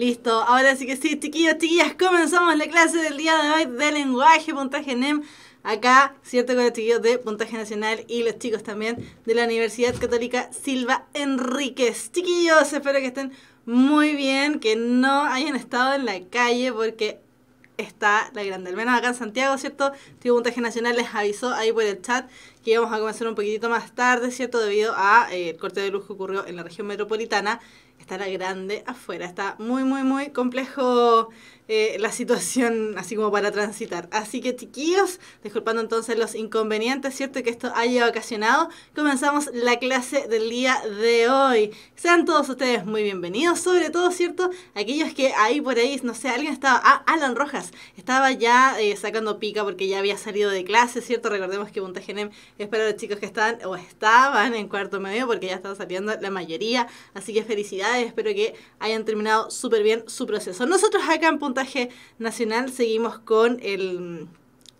Listo, ahora sí que sí, chiquillos, chiquillas, comenzamos la clase del día de hoy de lenguaje, puntaje NEM, acá, ¿cierto? Con los chiquillos de puntaje nacional y los chicos también de la Universidad Católica Silva Enríquez. Chiquillos, espero que estén muy bien, que no hayan estado en la calle porque está la grande. Al menos acá en Santiago, ¿cierto? Tribuntaje Nacional les avisó ahí por el chat que íbamos a comenzar un poquitito más tarde, ¿cierto? Debido a eh, el corte de luz que ocurrió en la región metropolitana. Está la grande afuera. Está muy, muy, muy complejo eh, la situación así como para transitar. Así que chiquillos, disculpando entonces los inconvenientes, ¿cierto? Que esto haya ocasionado, comenzamos la clase del día de hoy. Sean todos ustedes muy bienvenidos, sobre todo, ¿cierto? Aquellos que ahí por ahí, no sé, alguien estaba, ah, Alan Rojas, estaba ya eh, sacando pica porque ya había salido de clase, ¿cierto? Recordemos que Punta Genem es para los chicos que están o estaban en cuarto medio porque ya están saliendo la mayoría. Así que felicidades, espero que hayan terminado súper bien su proceso. Nosotros acá en Punta nacional, seguimos con el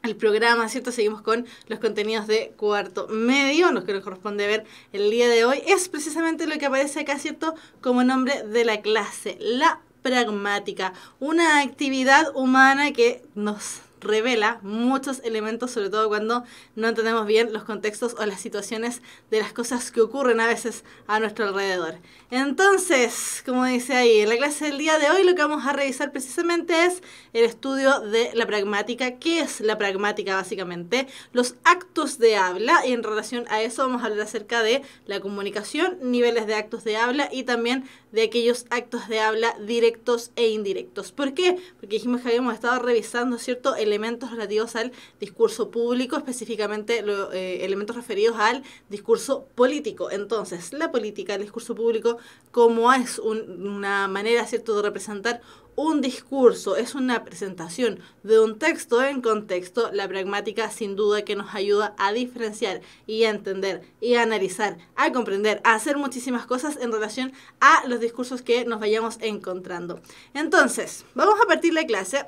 el programa, ¿cierto? Seguimos con los contenidos de cuarto medio, los que nos corresponde ver el día de hoy. Es precisamente lo que aparece acá, ¿cierto? Como nombre de la clase, la pragmática, una actividad humana que nos revela muchos elementos, sobre todo cuando no entendemos bien los contextos o las situaciones de las cosas que ocurren a veces a nuestro alrededor. Entonces, como dice ahí, en la clase del día de hoy lo que vamos a revisar precisamente es el estudio de la pragmática. ¿Qué es la pragmática básicamente? Los actos de habla y en relación a eso vamos a hablar acerca de la comunicación, niveles de actos de habla y también de aquellos actos de habla directos e indirectos. ¿Por qué? Porque dijimos que habíamos estado revisando, ¿cierto? elementos relativos al discurso público, específicamente los eh, elementos referidos al discurso político. Entonces, la política, el discurso público, como es una manera, ¿cierto?, de representar un discurso, es una presentación de un texto en contexto, la pragmática sin duda que nos ayuda a diferenciar y a entender y a analizar, a comprender, a hacer muchísimas cosas en relación a los discursos que nos vayamos encontrando. Entonces, vamos a partir la clase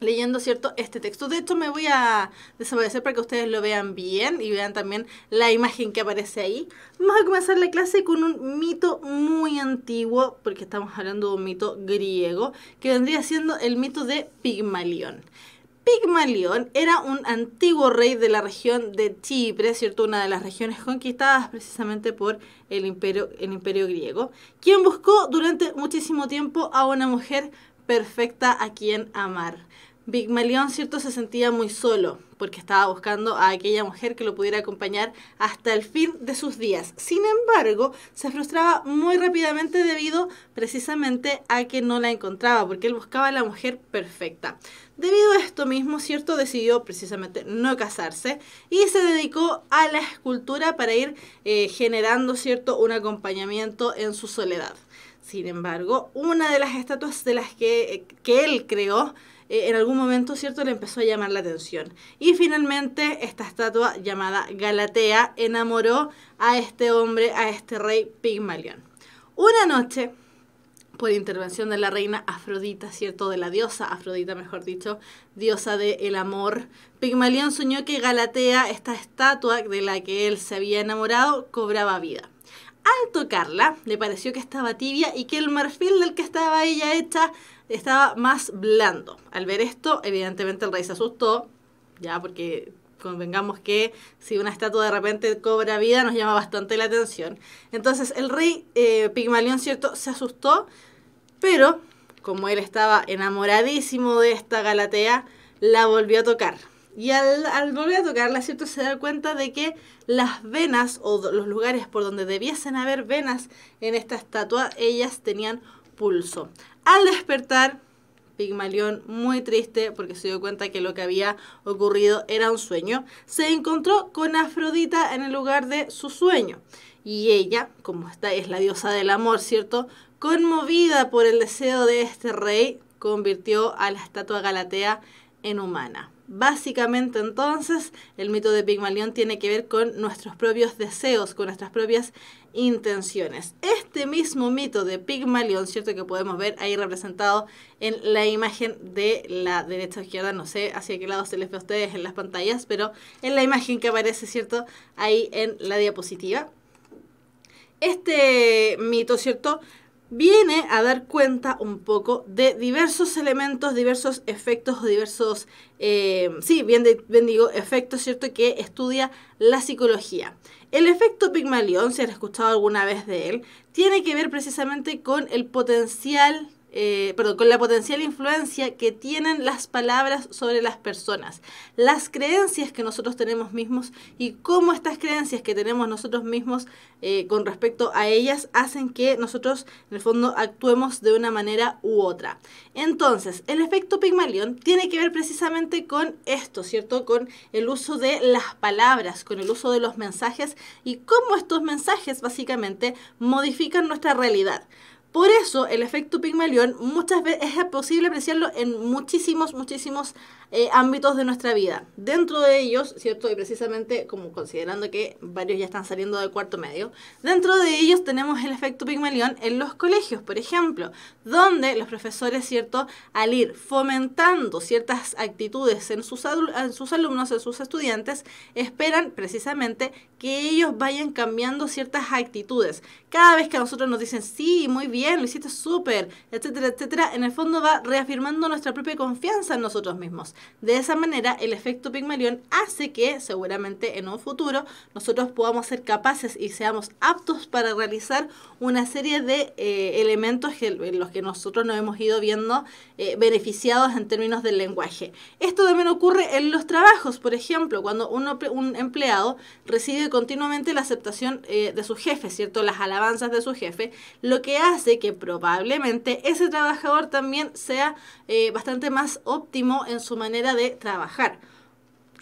leyendo, ¿cierto? Este texto. De hecho, me voy a desaparecer para que ustedes lo vean bien y vean también la imagen que aparece ahí. Vamos a comenzar la clase con un mito muy antiguo, porque estamos hablando de un mito griego, que vendría siendo el mito de Pigmalión. Pigmalión era un antiguo rey de la región de Chipre, ¿cierto? Una de las regiones conquistadas precisamente por el imperio, el imperio griego, quien buscó durante muchísimo tiempo a una mujer perfecta a quien amar. Big Malion, cierto, se sentía muy solo porque estaba buscando a aquella mujer que lo pudiera acompañar hasta el fin de sus días. Sin embargo, se frustraba muy rápidamente debido precisamente a que no la encontraba, porque él buscaba la mujer perfecta. Debido a esto mismo, cierto, decidió precisamente no casarse y se dedicó a la escultura para ir eh, generando, cierto, un acompañamiento en su soledad. Sin embargo, una de las estatuas de las que, eh, que él creó eh, en algún momento, ¿cierto?, le empezó a llamar la atención. Y finalmente, esta estatua llamada Galatea enamoró a este hombre, a este rey Pigmalión. Una noche, por intervención de la reina Afrodita, ¿cierto? De la diosa Afrodita, mejor dicho, diosa del amor. Pigmalión soñó que Galatea, esta estatua de la que él se había enamorado, cobraba vida. Al tocarla, le pareció que estaba tibia y que el marfil del que estaba ella hecha estaba más blando. Al ver esto, evidentemente el rey se asustó, ya porque convengamos que si una estatua de repente cobra vida nos llama bastante la atención. Entonces el rey eh, Pigmalión, ¿cierto? Se asustó, pero como él estaba enamoradísimo de esta Galatea, la volvió a tocar. Y al, al, volver a tocarla, ¿cierto? Se da cuenta de que las venas o los lugares por donde debiesen haber venas en esta estatua, ellas tenían pulso. Al despertar, Pigmalión, muy triste porque se dio cuenta que lo que había ocurrido era un sueño, se encontró con Afrodita en el lugar de su sueño. Y ella, como esta es la diosa del amor, ¿cierto? Conmovida por el deseo de este rey, convirtió a la estatua Galatea en humana. Básicamente entonces el mito de Pigmalión tiene que ver con nuestros propios deseos, con nuestras propias intenciones. Este mismo mito de Pigmalión, ¿cierto? Que podemos ver ahí representado en la imagen de la derecha o izquierda, no sé hacia qué lado se les ve a ustedes en las pantallas, pero en la imagen que aparece, ¿cierto? Ahí en la diapositiva. Este mito, ¿cierto? viene a dar cuenta un poco de diversos elementos, diversos efectos o diversos, eh, sí, bien, bien, digo, efectos, ¿cierto?, que estudia la psicología. El efecto Pigmalión, si has escuchado alguna vez de él, tiene que ver precisamente con el potencial eh, perdón, con la potencial influencia que tienen las palabras sobre las personas, las creencias que nosotros tenemos mismos y cómo estas creencias que tenemos nosotros mismos eh, con respecto a ellas hacen que nosotros en el fondo actuemos de una manera u otra. Entonces, el efecto Pigmalión tiene que ver precisamente con esto, ¿cierto? Con el uso de las palabras, con el uso de los mensajes y cómo estos mensajes básicamente modifican nuestra realidad. Por eso el efecto Pigmalión muchas veces es posible apreciarlo en muchísimos, muchísimos eh, ámbitos de nuestra vida. Dentro de ellos, ¿cierto? Y precisamente como considerando que varios ya están saliendo del cuarto medio, dentro de ellos tenemos el efecto Pigmalión en los colegios, por ejemplo, donde los profesores, ¿cierto? Al ir fomentando ciertas actitudes en sus, en sus alumnos, en sus estudiantes, esperan precisamente que ellos vayan cambiando ciertas actitudes. Cada vez que a nosotros nos dicen, sí, muy bien, lo hiciste súper, etcétera, etcétera, en el fondo va reafirmando nuestra propia confianza en nosotros mismos. De esa manera, el efecto Pigmalión hace que, seguramente en un futuro, nosotros podamos ser capaces y seamos aptos para realizar una serie de eh, elementos que, en los que nosotros nos hemos ido viendo eh, beneficiados en términos del lenguaje. Esto también ocurre en los trabajos, por ejemplo, cuando uno, un empleado recibe continuamente la aceptación eh, de su jefe, ¿cierto? Las alabanzas de su jefe, lo que hace que probablemente ese trabajador también sea eh, bastante más óptimo en su manera de trabajar.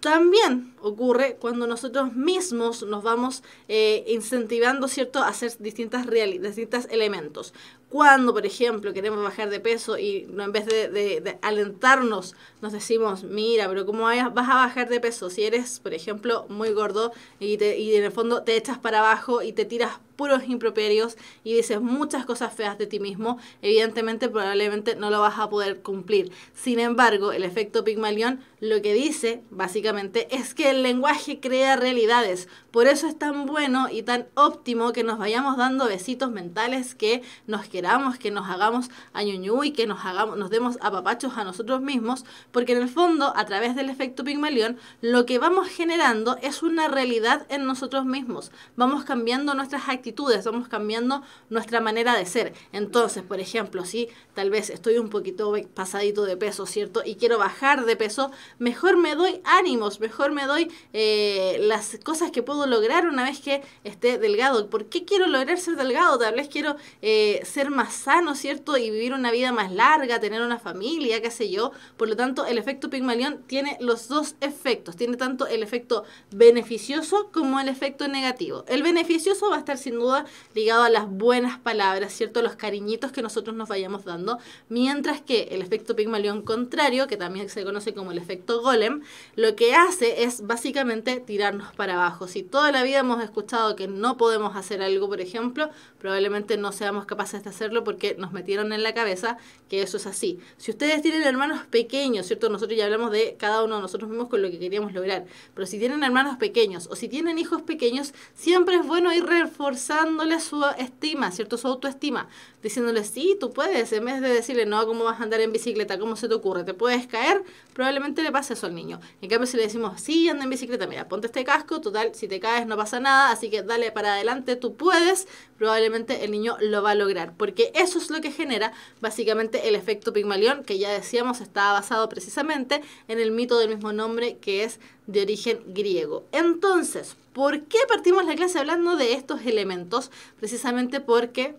También ocurre cuando nosotros mismos nos vamos eh, incentivando, ¿cierto?, a hacer distintas distintos elementos. Cuando, por ejemplo, queremos bajar de peso y no, en vez de, alentarnos, nos decimos, mira, pero ¿cómo vas a bajar de peso? Si eres, por ejemplo, muy gordo y, y en el fondo te echas para abajo y te tiras puros improperios y dices muchas cosas feas de ti mismo, evidentemente probablemente no lo vas a poder cumplir. Sin embargo, el efecto Pigmalión lo que dice básicamente es que lenguaje crea realidades. Por eso es tan bueno y tan óptimo que nos vayamos dando besitos mentales, que nos queramos, que nos hagamos añuñú y que nos, hagamos, nos demos apapachos a nosotros mismos, porque en el fondo, a través del efecto Pigmalión, lo que vamos generando es una realidad en nosotros mismos. Vamos cambiando nuestras actitudes, vamos cambiando nuestra manera de ser. Entonces, por ejemplo, si tal vez estoy un poquito pasadito de peso, ¿cierto? Y quiero bajar de peso, mejor me doy ánimos, mejor me doy eh, las cosas que puedo lograr una vez que esté delgado. ¿Por qué quiero lograr ser delgado? Tal vez quiero eh, ser más sano, ¿cierto? Y vivir una vida más larga, tener una familia, qué sé yo. Por lo tanto, el efecto Pigmalión tiene los dos efectos. Tiene tanto el efecto beneficioso como el efecto negativo. El beneficioso va a estar sin duda ligado a las buenas palabras, ¿cierto? Los cariñitos que nosotros nos vayamos dando. Mientras que el efecto Pigmalión contrario, que también se conoce como el efecto Golem, lo que hace es básicamente tirarnos para abajo. Si toda la vida hemos escuchado que no podemos hacer algo, por ejemplo, probablemente no seamos capaces de hacerlo porque nos metieron en la cabeza que eso es así. Si ustedes tienen hermanos pequeños, ¿cierto? Nosotros ya hablamos de cada uno de nosotros mismos con lo que queríamos lograr, pero si tienen hermanos pequeños o si tienen hijos pequeños, siempre es bueno ir reforzándole su estima, ¿cierto? Su autoestima diciéndole, sí, tú puedes, en vez de decirle, no, ¿cómo vas a andar en bicicleta? ¿Cómo se te ocurre? ¿Te puedes caer? Probablemente le pase eso al niño. En cambio, si le decimos, sí, anda en bicicleta, mira, ponte este casco, total, si te caes no pasa nada, así que dale para adelante, tú puedes, probablemente el niño lo va a lograr, porque eso es lo que genera básicamente el efecto Pigmalión, que ya decíamos está basado precisamente en el mito del mismo nombre que es de origen griego. Entonces, ¿por qué partimos la clase hablando de estos elementos? Precisamente porque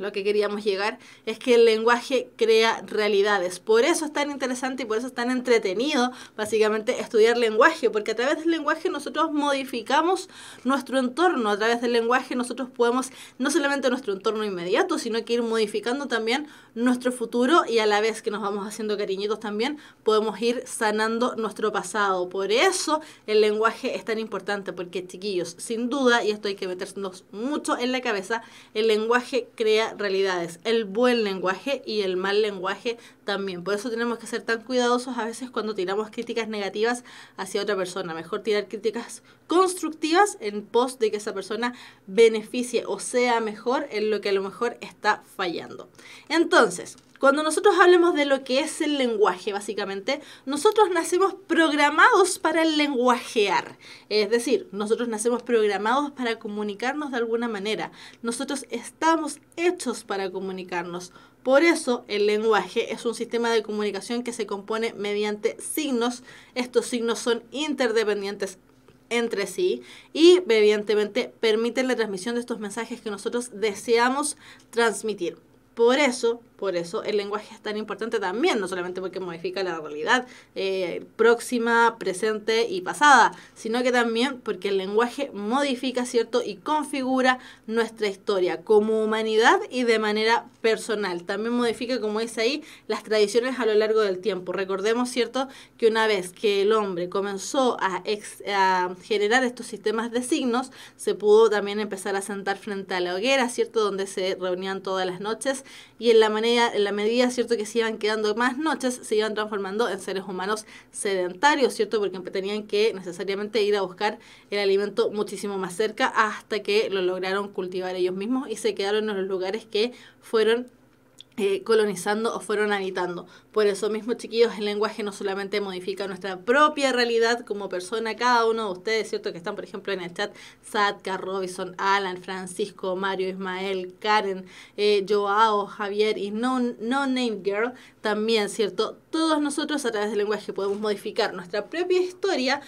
lo que queríamos llegar, es que el lenguaje crea realidades. Por eso es tan interesante y por eso es tan entretenido, básicamente, estudiar lenguaje, porque a través del lenguaje nosotros modificamos nuestro entorno, a través del lenguaje nosotros podemos no solamente nuestro entorno inmediato, sino que ir modificando también nuestro futuro y a la vez que nos vamos haciendo cariñitos también, podemos ir sanando nuestro pasado. Por eso el lenguaje es tan importante, porque chiquillos, sin duda, y esto hay que meternos mucho en la cabeza, el lenguaje crea realidades. El buen lenguaje y el mal lenguaje también. Por eso tenemos que ser tan cuidadosos a veces cuando tiramos críticas negativas hacia otra persona. Mejor tirar críticas constructivas en pos de que esa persona beneficie o sea mejor en lo que a lo mejor está fallando. Entonces, cuando nosotros hablemos de lo que es el lenguaje, básicamente, nosotros nacemos programados para el lenguajear. Es decir, nosotros nacemos programados para comunicarnos de alguna manera. Nosotros estamos hechos para comunicarnos. Por eso el lenguaje es un sistema de comunicación que se compone mediante signos. Estos signos son interdependientes entre sí y evidentemente permiten la transmisión de estos mensajes que nosotros deseamos transmitir. Por eso por eso el lenguaje es tan importante también, no solamente porque modifica la realidad eh, próxima, presente y pasada, sino que también porque el lenguaje modifica, ¿cierto? Y configura nuestra historia como humanidad y de manera personal. También modifica, como dice ahí, las tradiciones a lo largo del tiempo. Recordemos, ¿cierto? Que una vez que el hombre comenzó a, a generar estos sistemas de signos, se pudo también empezar a sentar frente a la hoguera, ¿cierto? Donde se reunían todas las noches y en la manera en la medida, ¿cierto?, que se iban quedando más noches, se iban transformando en seres humanos sedentarios, ¿cierto?, porque tenían que necesariamente ir a buscar el alimento muchísimo más cerca hasta que lo lograron cultivar ellos mismos y se quedaron en los lugares que fueron eh, colonizando o fueron habitando. Por eso mismo, chiquillos, el lenguaje no solamente modifica nuestra propia realidad como persona, cada uno de ustedes, ¿cierto? Que están, por ejemplo, en el chat, Sadka, Robinson, Alan, Francisco, Mario, Ismael, Karen, eh, Joao, Javier y no, no Name Girl, también, ¿cierto? Todos nosotros a través del lenguaje podemos modificar nuestra propia historia,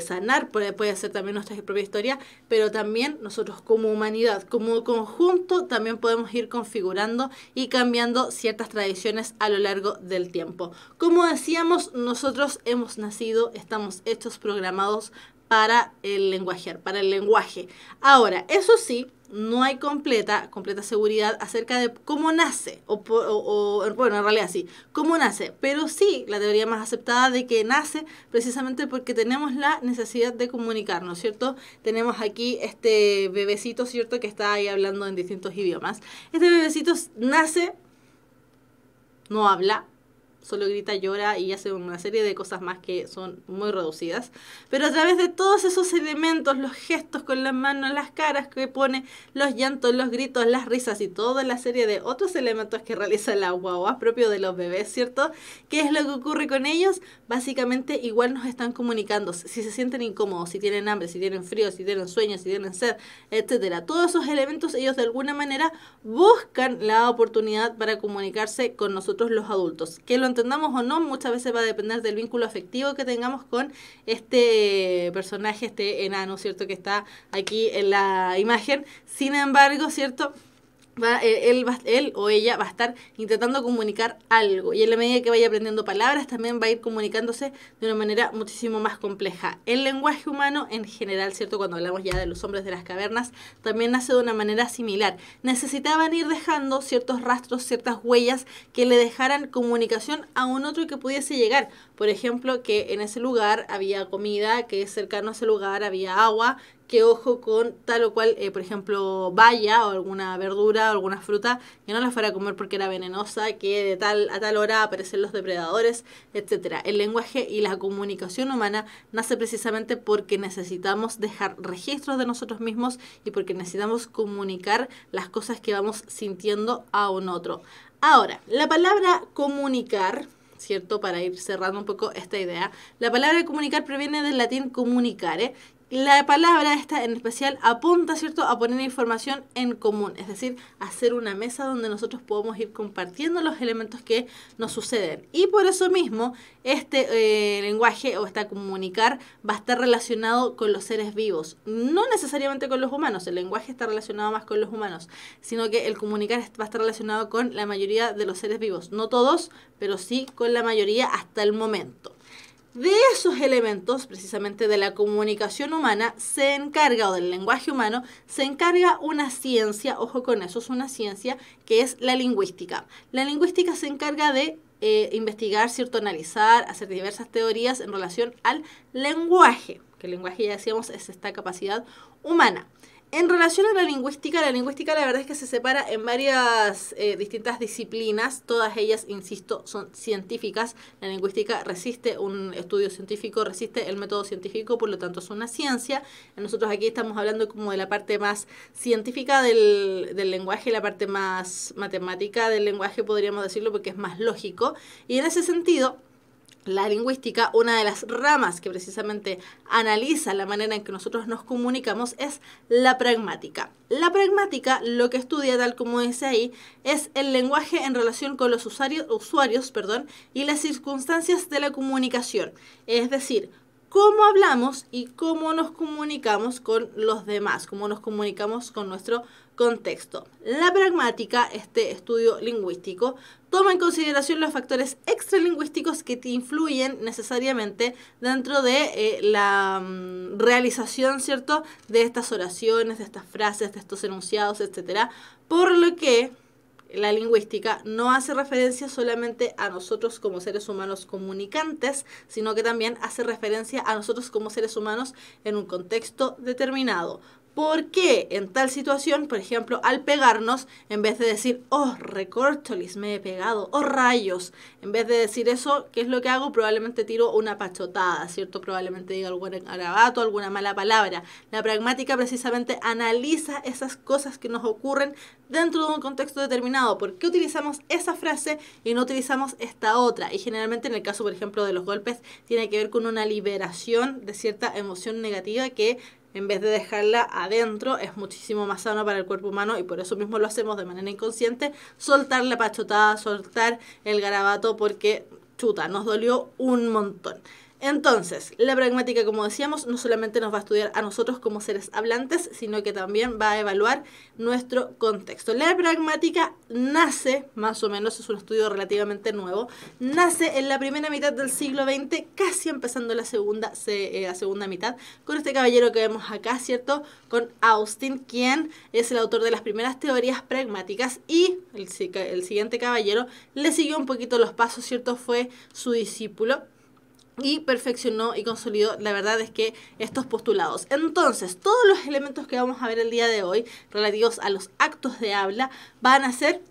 sanar puede ser también nuestra propia historia, pero también nosotros como humanidad, como conjunto, también podemos ir configurando y cambiando ciertas tradiciones a lo largo de del tiempo. Como decíamos, nosotros hemos nacido, estamos hechos, programados para el lenguaje, para el lenguaje. Ahora, eso sí, no hay completa, completa seguridad acerca de cómo nace, o, o, bueno, en realidad sí, cómo nace, pero sí la teoría más aceptada de que nace precisamente porque tenemos la necesidad de comunicarnos, ¿cierto? Tenemos aquí este bebecito, ¿cierto? Que está ahí hablando en distintos idiomas. Este bebecito nace, no habla, solo grita, llora y hace una serie de cosas más que son muy reducidas. Pero a través de todos esos elementos, los gestos con las manos, las caras que pone, los llantos, los gritos, las risas y toda la serie de otros elementos que realiza la guagua, propio de los bebés, ¿cierto? ¿Qué es lo que ocurre con ellos? Básicamente igual nos están comunicando. Si se sienten incómodos, si tienen hambre, si tienen frío, si tienen sueño, si tienen sed, etcétera. Todos esos elementos ellos de alguna manera buscan la oportunidad para comunicarse con nosotros los adultos. Que lo entendamos o no, muchas veces va a depender del vínculo afectivo que tengamos con este personaje, este enano, ¿cierto? Que está aquí en la imagen. Sin embargo, ¿cierto? E, él, él, o ella va a estar intentando comunicar algo y en la medida que vaya aprendiendo palabras también va a ir comunicándose de una manera muchísimo más compleja. El lenguaje humano en general, ¿cierto? Cuando hablamos ya de los hombres de las cavernas, también nace de una manera similar. Necesitaban ir dejando ciertos rastros, ciertas huellas que le dejaran comunicación a un otro que pudiese llegar. Por ejemplo, que en ese lugar había comida, que cercano a ese lugar había agua, que ojo con tal o cual, eh, por ejemplo, valla o alguna verdura o alguna fruta, que no la fuera a comer porque era venenosa, que de tal a tal hora aparecen los depredadores, etc. El lenguaje y la comunicación humana nace precisamente porque necesitamos dejar registros de nosotros mismos y porque necesitamos comunicar las cosas que vamos sintiendo a un otro. Ahora, la palabra comunicar ¿cierto? Para ir cerrando un poco esta idea. La palabra comunicar proviene del latín comunicare, la palabra esta en especial apunta, ¿cierto?, a poner información en común, es decir, hacer una mesa donde nosotros podamos ir compartiendo los elementos que nos suceden. Y por eso mismo, este eh, lenguaje o esta comunicar va a estar relacionado con los seres vivos, no necesariamente con los humanos, el lenguaje está relacionado más con los humanos, sino que el comunicar va a estar relacionado con la mayoría de los seres vivos, no todos, pero sí con la mayoría hasta el momento de esos elementos, precisamente de la comunicación humana, se encarga, o del lenguaje humano, se encarga una ciencia, ojo con eso, es una ciencia que es la lingüística. La lingüística se encarga de eh, investigar, cierto, analizar, hacer diversas teorías en relación al lenguaje, que el lenguaje ya decíamos es esta capacidad humana. En relación a la lingüística, la lingüística la verdad es que se separa en varias eh, distintas disciplinas, todas ellas, insisto, son científicas. La lingüística resiste un estudio científico, resiste el método científico, por lo tanto es una ciencia. Nosotros aquí estamos hablando como de la parte más científica del, del lenguaje, la parte más matemática del lenguaje, podríamos decirlo, porque es más lógico. Y en ese sentido, la lingüística, una de las ramas que precisamente analiza la manera en que nosotros nos comunicamos es la pragmática. La pragmática lo que estudia, tal como dice ahí, es el lenguaje en relación con los usuarios, usuarios perdón, y las circunstancias de la comunicación, es decir, cómo hablamos y cómo nos comunicamos con los demás, cómo nos comunicamos con nuestro contexto. La pragmática, este estudio lingüístico, toma en consideración los factores extralingüísticos que te influyen necesariamente dentro de eh, la mm, realización, ¿cierto?, de estas oraciones, de estas frases, de estos enunciados, etc. Por lo que la lingüística no hace referencia solamente a nosotros como seres humanos comunicantes, sino que también hace referencia a nosotros como seres humanos en un contexto determinado. ¿Por qué? en tal situación, por ejemplo, al pegarnos, en vez de decir, oh, recortolis, me he pegado, oh, rayos, en vez de decir eso, ¿qué es lo que hago? Probablemente tiro una pachotada, ¿cierto? Probablemente diga algún arabato, alguna mala palabra. La pragmática precisamente analiza esas cosas que nos ocurren dentro de un contexto determinado. ¿Por qué utilizamos esa frase y no utilizamos esta otra? Y generalmente en el caso, por ejemplo, de los golpes, tiene que ver con una liberación de cierta emoción negativa que en vez de dejarla adentro, es muchísimo más sano para el cuerpo humano y por eso mismo lo hacemos de manera inconsciente, soltar la pachotada, soltar el garabato porque chuta, nos dolió un montón. Entonces, la pragmática, como decíamos, no solamente nos va a estudiar a nosotros como seres hablantes, sino que también va a evaluar nuestro contexto. La pragmática nace, más o menos, es un estudio relativamente nuevo, nace en la primera mitad del siglo XX, casi empezando la segunda, eh, la segunda mitad, con este caballero que vemos acá, ¿cierto? Con Austin, quien es el autor de las primeras teorías pragmáticas y el siguiente caballero le siguió un poquito los pasos, ¿cierto? Fue su discípulo y perfeccionó y consolidó, la verdad es que estos postulados. Entonces, todos los elementos que vamos a ver el día de hoy relativos a los actos de habla van a ser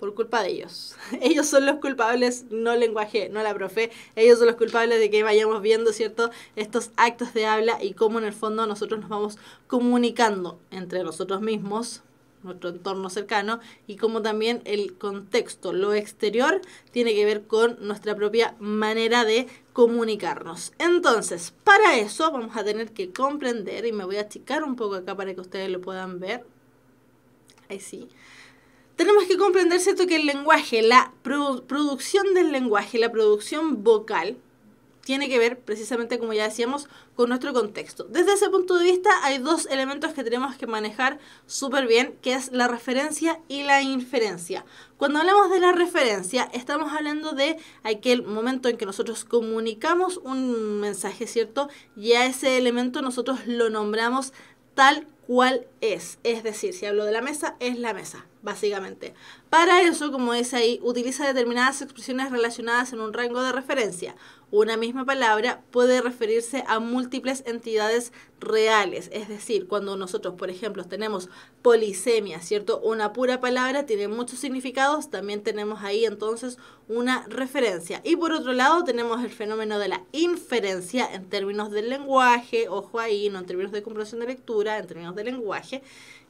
por culpa de ellos. Ellos son los culpables, no lenguaje, no la profe, ellos son los culpables de que vayamos viendo, ¿cierto?, estos actos de habla y cómo en el fondo nosotros nos vamos comunicando entre nosotros mismos, nuestro entorno cercano, y como también el contexto, lo exterior, tiene que ver con nuestra propia manera de comunicarnos. Entonces, para eso vamos a tener que comprender, y me voy a achicar un poco acá para que ustedes lo puedan ver. Ahí sí tenemos que comprender, ¿cierto?, que el lenguaje, la producción del lenguaje, la producción vocal, tiene que ver precisamente, como ya decíamos, con nuestro contexto. Desde ese punto de vista hay dos elementos que tenemos que manejar súper bien, que es la referencia y la inferencia. Cuando hablamos de la referencia, estamos hablando de aquel momento en que nosotros comunicamos un mensaje, ¿cierto? Y a ese elemento nosotros lo nombramos tal cual es. Es decir, si hablo de la mesa, es la mesa básicamente. Para eso, como dice ahí, utiliza determinadas expresiones relacionadas en un rango de referencia. Una misma palabra puede referirse a múltiples entidades reales, es decir, cuando nosotros, por ejemplo, tenemos polisemia, ¿cierto? Una pura palabra tiene muchos significados, también tenemos ahí entonces una referencia. Y por otro lado, tenemos el fenómeno de la inferencia en términos del lenguaje, ojo ahí, no en términos de comprensión de lectura, en términos de lenguaje,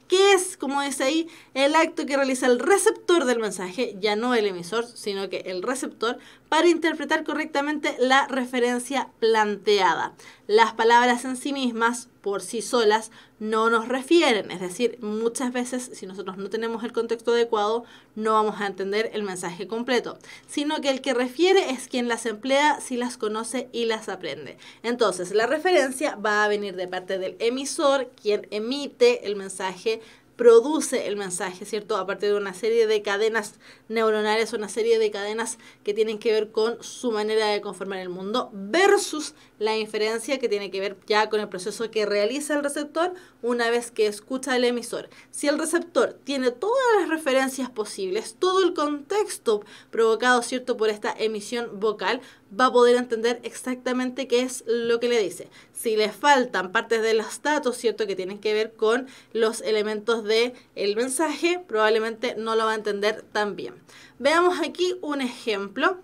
que es, como dice ahí, el acto que realiza el receptor del mensaje, ya no el emisor, sino que el receptor, para interpretar correctamente la referencia planteada. Las palabras en sí mismas por sí solas no nos refieren. Es decir, muchas veces si nosotros no tenemos el contexto adecuado, no vamos a entender el mensaje completo, sino que el que refiere es quien las emplea, si las conoce y las aprende. Entonces, la referencia va a venir de parte del emisor, quien emite el mensaje produce el mensaje, ¿cierto? A partir de una serie de cadenas neuronales, una serie de cadenas que tienen que ver con su manera de conformar el mundo, versus la inferencia que tiene que ver ya con el proceso que realiza el receptor una vez que escucha el emisor. Si el receptor tiene todas las referencias posibles, todo el contexto provocado, ¿cierto?, por esta emisión vocal, va a poder entender exactamente qué es lo que le dice. Si le faltan partes de los datos, ¿cierto? Que tienen que ver con los elementos del el mensaje, probablemente no lo va a entender tan bien. Veamos aquí un ejemplo.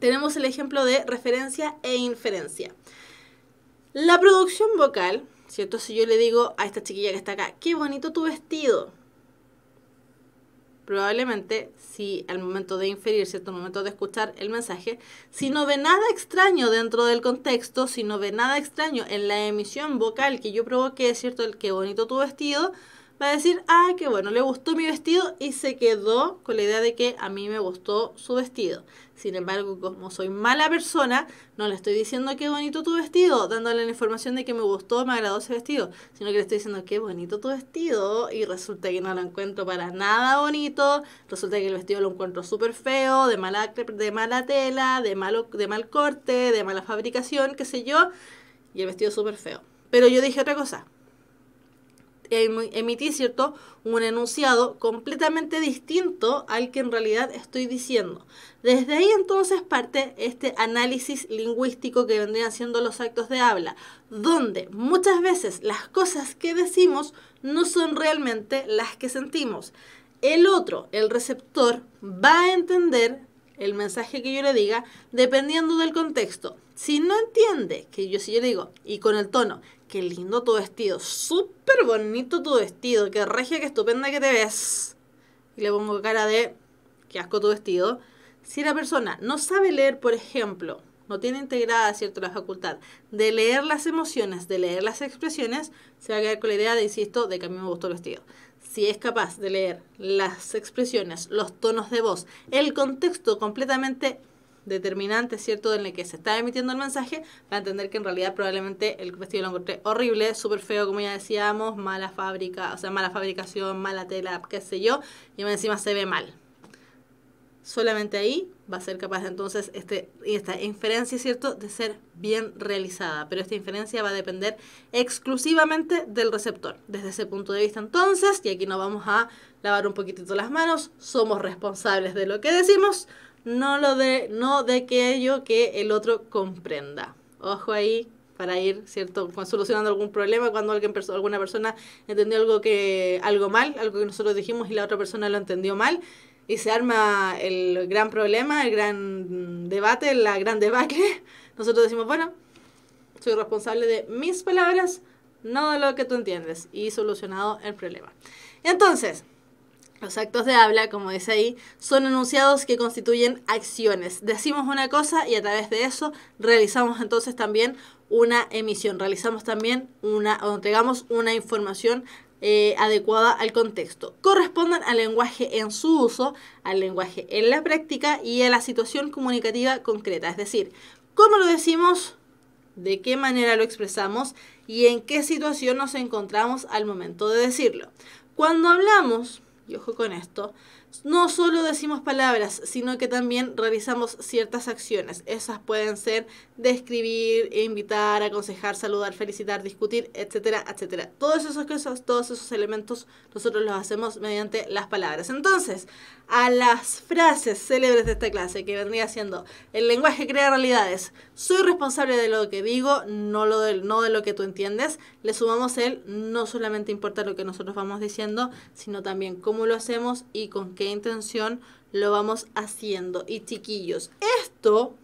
Tenemos el ejemplo de referencia e inferencia. La producción vocal, ¿cierto? Si yo le digo a esta chiquilla que está acá, qué bonito tu vestido, probablemente si al momento de inferir, ¿cierto? Al momento de escuchar el mensaje, si no ve nada extraño dentro del contexto, si no ve nada extraño en la emisión vocal que yo provoqué, ¿cierto? El qué bonito tu vestido, va a decir, ah, qué bueno, le gustó mi vestido y se quedó con la idea de que a mí me gustó su vestido. Sin embargo, como soy mala persona, no le estoy diciendo qué bonito tu vestido, dándole la información de que me gustó, me agradó ese vestido, sino que le estoy diciendo qué bonito tu vestido y resulta que no lo encuentro para nada bonito, resulta que el vestido lo encuentro súper feo, de mala, de mala tela, de, malo, de mal corte, de mala fabricación, qué sé yo, y el vestido súper feo. Pero yo dije otra cosa, emitir, ¿cierto? Un enunciado completamente distinto al que en realidad estoy diciendo. Desde ahí entonces parte este análisis lingüístico que vendrían siendo los actos de habla, donde muchas veces las cosas que decimos no son realmente las que sentimos. El otro, el receptor, va a entender el mensaje que yo le diga dependiendo del contexto. Si no entiende que yo si yo le digo y con el tono qué lindo tu vestido, súper bonito tu vestido, qué regia, qué estupenda que te ves. Y le pongo cara de, qué asco tu vestido. Si la persona no sabe leer, por ejemplo, no tiene integrada, ¿cierto?, la facultad de leer las emociones, de leer las expresiones, se va a quedar con la idea de, insisto, de que a mí me gustó el vestido. Si es capaz de leer las expresiones, los tonos de voz, el contexto completamente determinante, ¿cierto?, en el que se está emitiendo el mensaje, a entender que en realidad probablemente el vestido lo encontré horrible, súper feo, como ya decíamos, mala fábrica, o sea, mala fabricación, mala tela, qué sé yo, y encima se ve mal. Solamente ahí va a ser capaz entonces este, esta inferencia, ¿cierto?, de ser bien realizada. Pero esta inferencia va a depender exclusivamente del receptor. Desde ese punto de vista entonces, y aquí nos vamos a lavar un poquitito las manos, somos responsables de lo que decimos, no, lo de, no de aquello que el otro comprenda. Ojo ahí para ir, ¿cierto?, solucionando algún problema cuando alguien, alguna persona entendió algo, que, algo mal, algo que nosotros dijimos y la otra persona lo entendió mal y se arma el gran problema, el gran debate, la gran debacle, nosotros decimos, bueno, soy responsable de mis palabras, no de lo que tú entiendes, y solucionado el problema. Entonces, los actos de habla, como dice ahí, son enunciados que constituyen acciones. Decimos una cosa y a través de eso realizamos entonces también una emisión, realizamos también una, o entregamos una información eh, adecuada al contexto. Corresponden al lenguaje en su uso, al lenguaje en la práctica y a la situación comunicativa concreta, es decir, cómo lo decimos, de qué manera lo expresamos y en qué situación nos encontramos al momento de decirlo. Cuando hablamos y ojo con esto, no solo decimos palabras, sino que también realizamos ciertas acciones. Esas pueden ser describir, invitar, aconsejar, saludar, felicitar, discutir, etcétera, etcétera. Todos esos todos esos elementos nosotros los hacemos mediante las palabras. Entonces, a las frases célebres de esta clase, que vendría siendo, el lenguaje crea realidades, soy responsable de lo que digo, no, lo de, no de lo que tú entiendes, le sumamos el, no solamente importa lo que nosotros vamos diciendo, sino también cómo lo hacemos y con qué intención lo vamos haciendo. Y chiquillos, esto,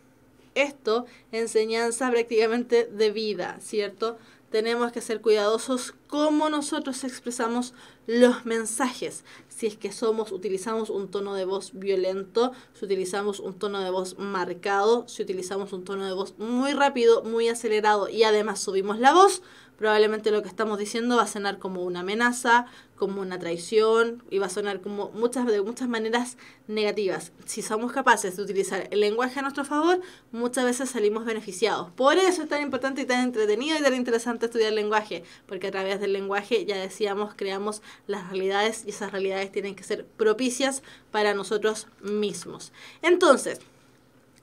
esto, enseñanza prácticamente de vida, ¿cierto? tenemos que ser cuidadosos cómo nosotros expresamos los mensajes si es que somos, utilizamos un tono de voz violento, si utilizamos un tono de voz marcado, si utilizamos un tono de voz muy rápido, muy acelerado y además subimos la voz, probablemente lo que estamos diciendo va a sonar como una amenaza, como una traición y va a sonar como muchas de muchas maneras negativas. Si somos capaces de utilizar el lenguaje a nuestro favor, muchas veces salimos beneficiados. Por eso es tan importante y tan entretenido y tan interesante estudiar lenguaje, porque a través del lenguaje, ya decíamos, creamos las realidades y esas realidades tienen que ser propicias para nosotros mismos. Entonces,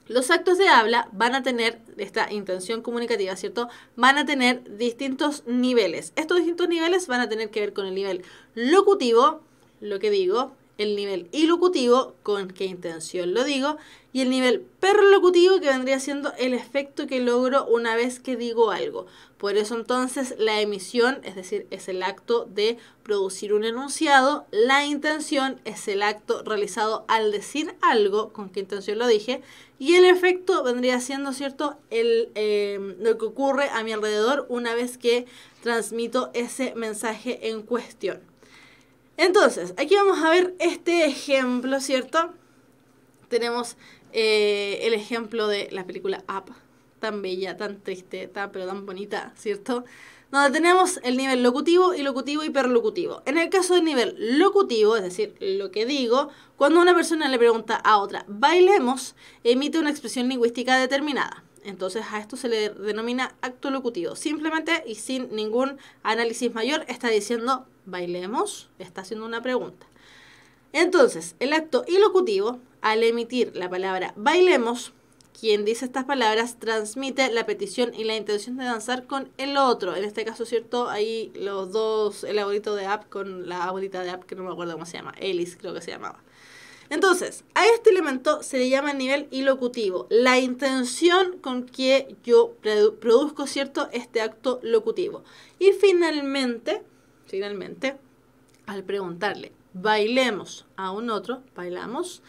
los actos de habla van a tener, esta intención comunicativa, ¿cierto? Van a tener distintos niveles. Estos distintos niveles van a tener que ver con el nivel locutivo, lo que digo, el nivel ilocutivo, con qué intención lo digo, y el nivel perlocutivo, que vendría siendo el efecto que logro una vez que digo algo. Por eso entonces la emisión, es decir, es el acto de producir un enunciado, la intención es el acto realizado al decir algo, con qué intención lo dije, y el efecto vendría siendo, ¿cierto?, em, lo que ocurre a mi alrededor una vez que transmito ese mensaje en cuestión. Entonces, aquí vamos a ver este ejemplo, ¿cierto? Tenemos eh, el ejemplo de la película Up, tan bella, tan triste, tan, pero tan bonita, ¿cierto? Donde tenemos el nivel locutivo, locutivo y perlocutivo. En el caso del nivel locutivo, es decir, lo que digo, cuando una persona le pregunta a otra, bailemos, emite una expresión lingüística determinada. Entonces a esto se le denomina acto locutivo. Simplemente y sin ningún análisis mayor está diciendo bailemos, está haciendo una pregunta. Entonces, el acto ilocutivo, al emitir la palabra bailemos, quien dice estas palabras transmite la petición y la intención de danzar con el otro. En este caso, ¿cierto? Ahí los dos, el abuelito de App con la abuelita de App, que no me acuerdo cómo se llama, Ellis creo que se llamaba. Entonces, a este elemento se le llama nivel ilocutivo, la intención con que yo produzco, ¿cierto?, este acto locutivo. Y finalmente, finalmente, al preguntarle, bailemos a un otro, bailamos,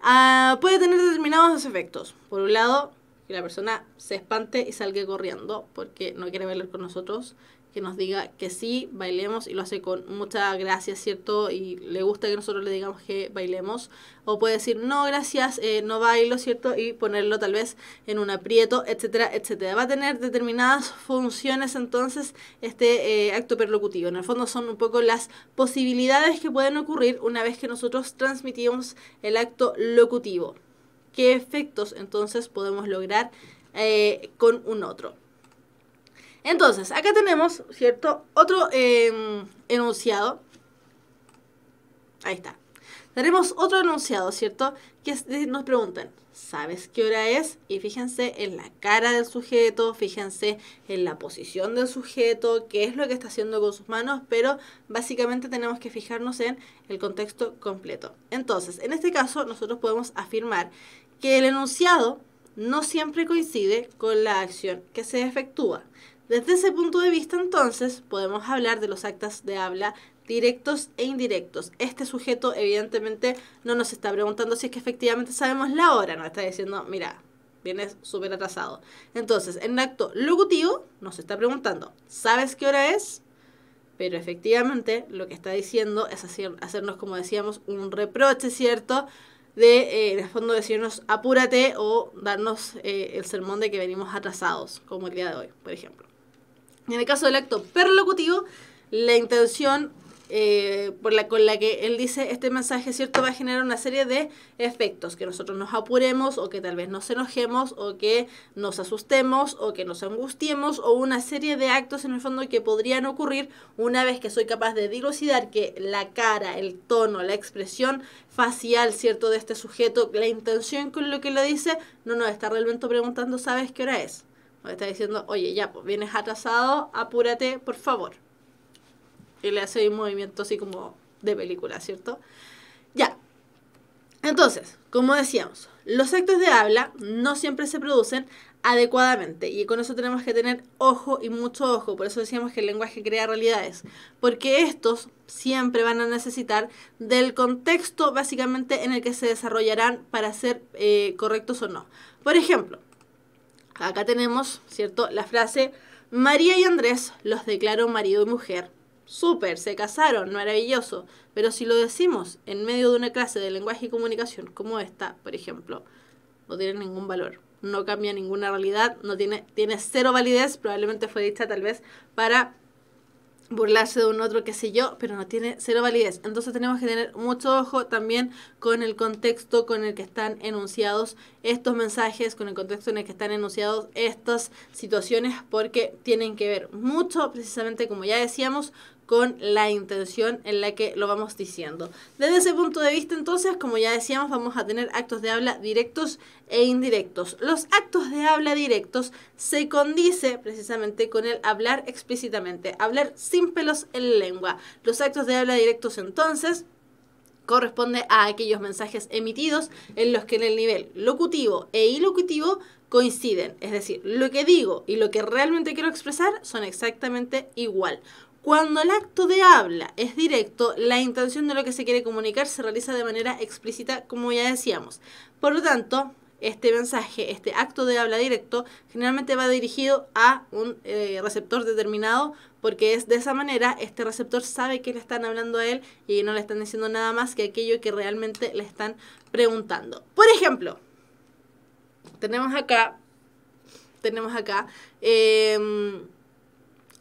ah, puede tener determinados efectos. Por un lado, que la persona se espante y salga corriendo porque no quiere bailar con nosotros que nos diga que sí, bailemos y lo hace con mucha gracia, ¿cierto? Y le gusta que nosotros le digamos que bailemos. O puede decir, no, gracias, eh, no bailo, ¿cierto? Y ponerlo tal vez en un aprieto, etcétera, etcétera. Va a tener determinadas funciones entonces este eh, acto perlocutivo. En el fondo son un poco las posibilidades que pueden ocurrir una vez que nosotros transmitimos el acto locutivo. ¿Qué efectos entonces podemos lograr eh, con un otro? Entonces, acá tenemos, ¿cierto? Otro em, enunciado. Ahí está. Tenemos otro enunciado, ¿cierto? Que nos preguntan, ¿sabes qué hora es? Y fíjense en la cara del sujeto, fíjense en la posición del sujeto, qué es lo que está haciendo con sus manos, pero básicamente tenemos que fijarnos en el contexto completo. Entonces, en este caso, nosotros podemos afirmar que el enunciado no siempre coincide con la acción que se efectúa. Desde ese punto de vista, entonces, podemos hablar de los actas de habla directos e indirectos. Este sujeto, evidentemente, no nos está preguntando si es que efectivamente sabemos la hora, nos está diciendo, mira, vienes súper atrasado. Entonces, en acto locutivo, nos está preguntando, ¿sabes qué hora es? Pero efectivamente, lo que está diciendo es hacernos, como decíamos, un reproche, ¿cierto? de, eh, en el fondo, decirnos apúrate o darnos eh, el sermón de que venimos atrasados, como el día de hoy, por ejemplo. En el caso del acto perlocutivo, la intención eh, por la, con la que él dice este mensaje, ¿cierto? Va a generar una serie de efectos, que nosotros nos apuremos o que tal vez nos enojemos o que nos asustemos o que nos angustiemos o una serie de actos en el fondo que podrían ocurrir una vez que soy capaz de dilucidar que la cara, el tono, la expresión facial, ¿cierto? De este sujeto, la intención con lo que lo dice, no nos está realmente preguntando, ¿sabes qué hora es? está diciendo, oye, ya, pues vienes atrasado, apúrate, por favor. Y le hace un movimiento así como de película, ¿cierto? Ya. Entonces, como decíamos, los actos de habla no siempre se producen adecuadamente y con eso tenemos que tener ojo y mucho ojo, por eso decíamos que el lenguaje crea realidades, porque estos siempre van a necesitar del contexto básicamente en el que se desarrollarán para ser eh, correctos o no. Por ejemplo, Acá tenemos, ¿cierto? La frase, María y Andrés los declaró marido y mujer. Súper, se casaron, maravilloso. Pero si lo decimos en medio de una clase de lenguaje y comunicación como esta, por ejemplo, no tiene ningún valor, no cambia ninguna realidad, no tiene, tiene cero validez, probablemente fue dicha tal vez para burlarse de un otro, qué sé yo, pero no tiene cero validez. Entonces tenemos que tener mucho ojo también con el contexto con el que están enunciados estos mensajes, con el contexto en el que están enunciados estas situaciones, porque tienen que ver mucho, precisamente como ya decíamos, con la intención en la que lo vamos diciendo. Desde ese punto de vista, entonces, como ya decíamos, vamos a tener actos de habla directos e indirectos. Los actos de habla directos se condice precisamente con el hablar explícitamente, hablar sin pelos en lengua. Los actos de habla directos, entonces, corresponden a aquellos mensajes emitidos en los que en el nivel locutivo e ilocutivo coinciden. Es decir, lo que digo y lo que realmente quiero expresar son exactamente igual. Cuando el acto de habla es directo, la intención de lo que se quiere comunicar se realiza de manera explícita, como ya decíamos. Por lo tanto, este mensaje, este acto de habla directo, generalmente va dirigido a un eh, receptor determinado, porque es de esa manera este receptor sabe que le están hablando a él y no le están diciendo nada más que aquello que realmente le están preguntando. Por ejemplo, tenemos acá, tenemos acá, em,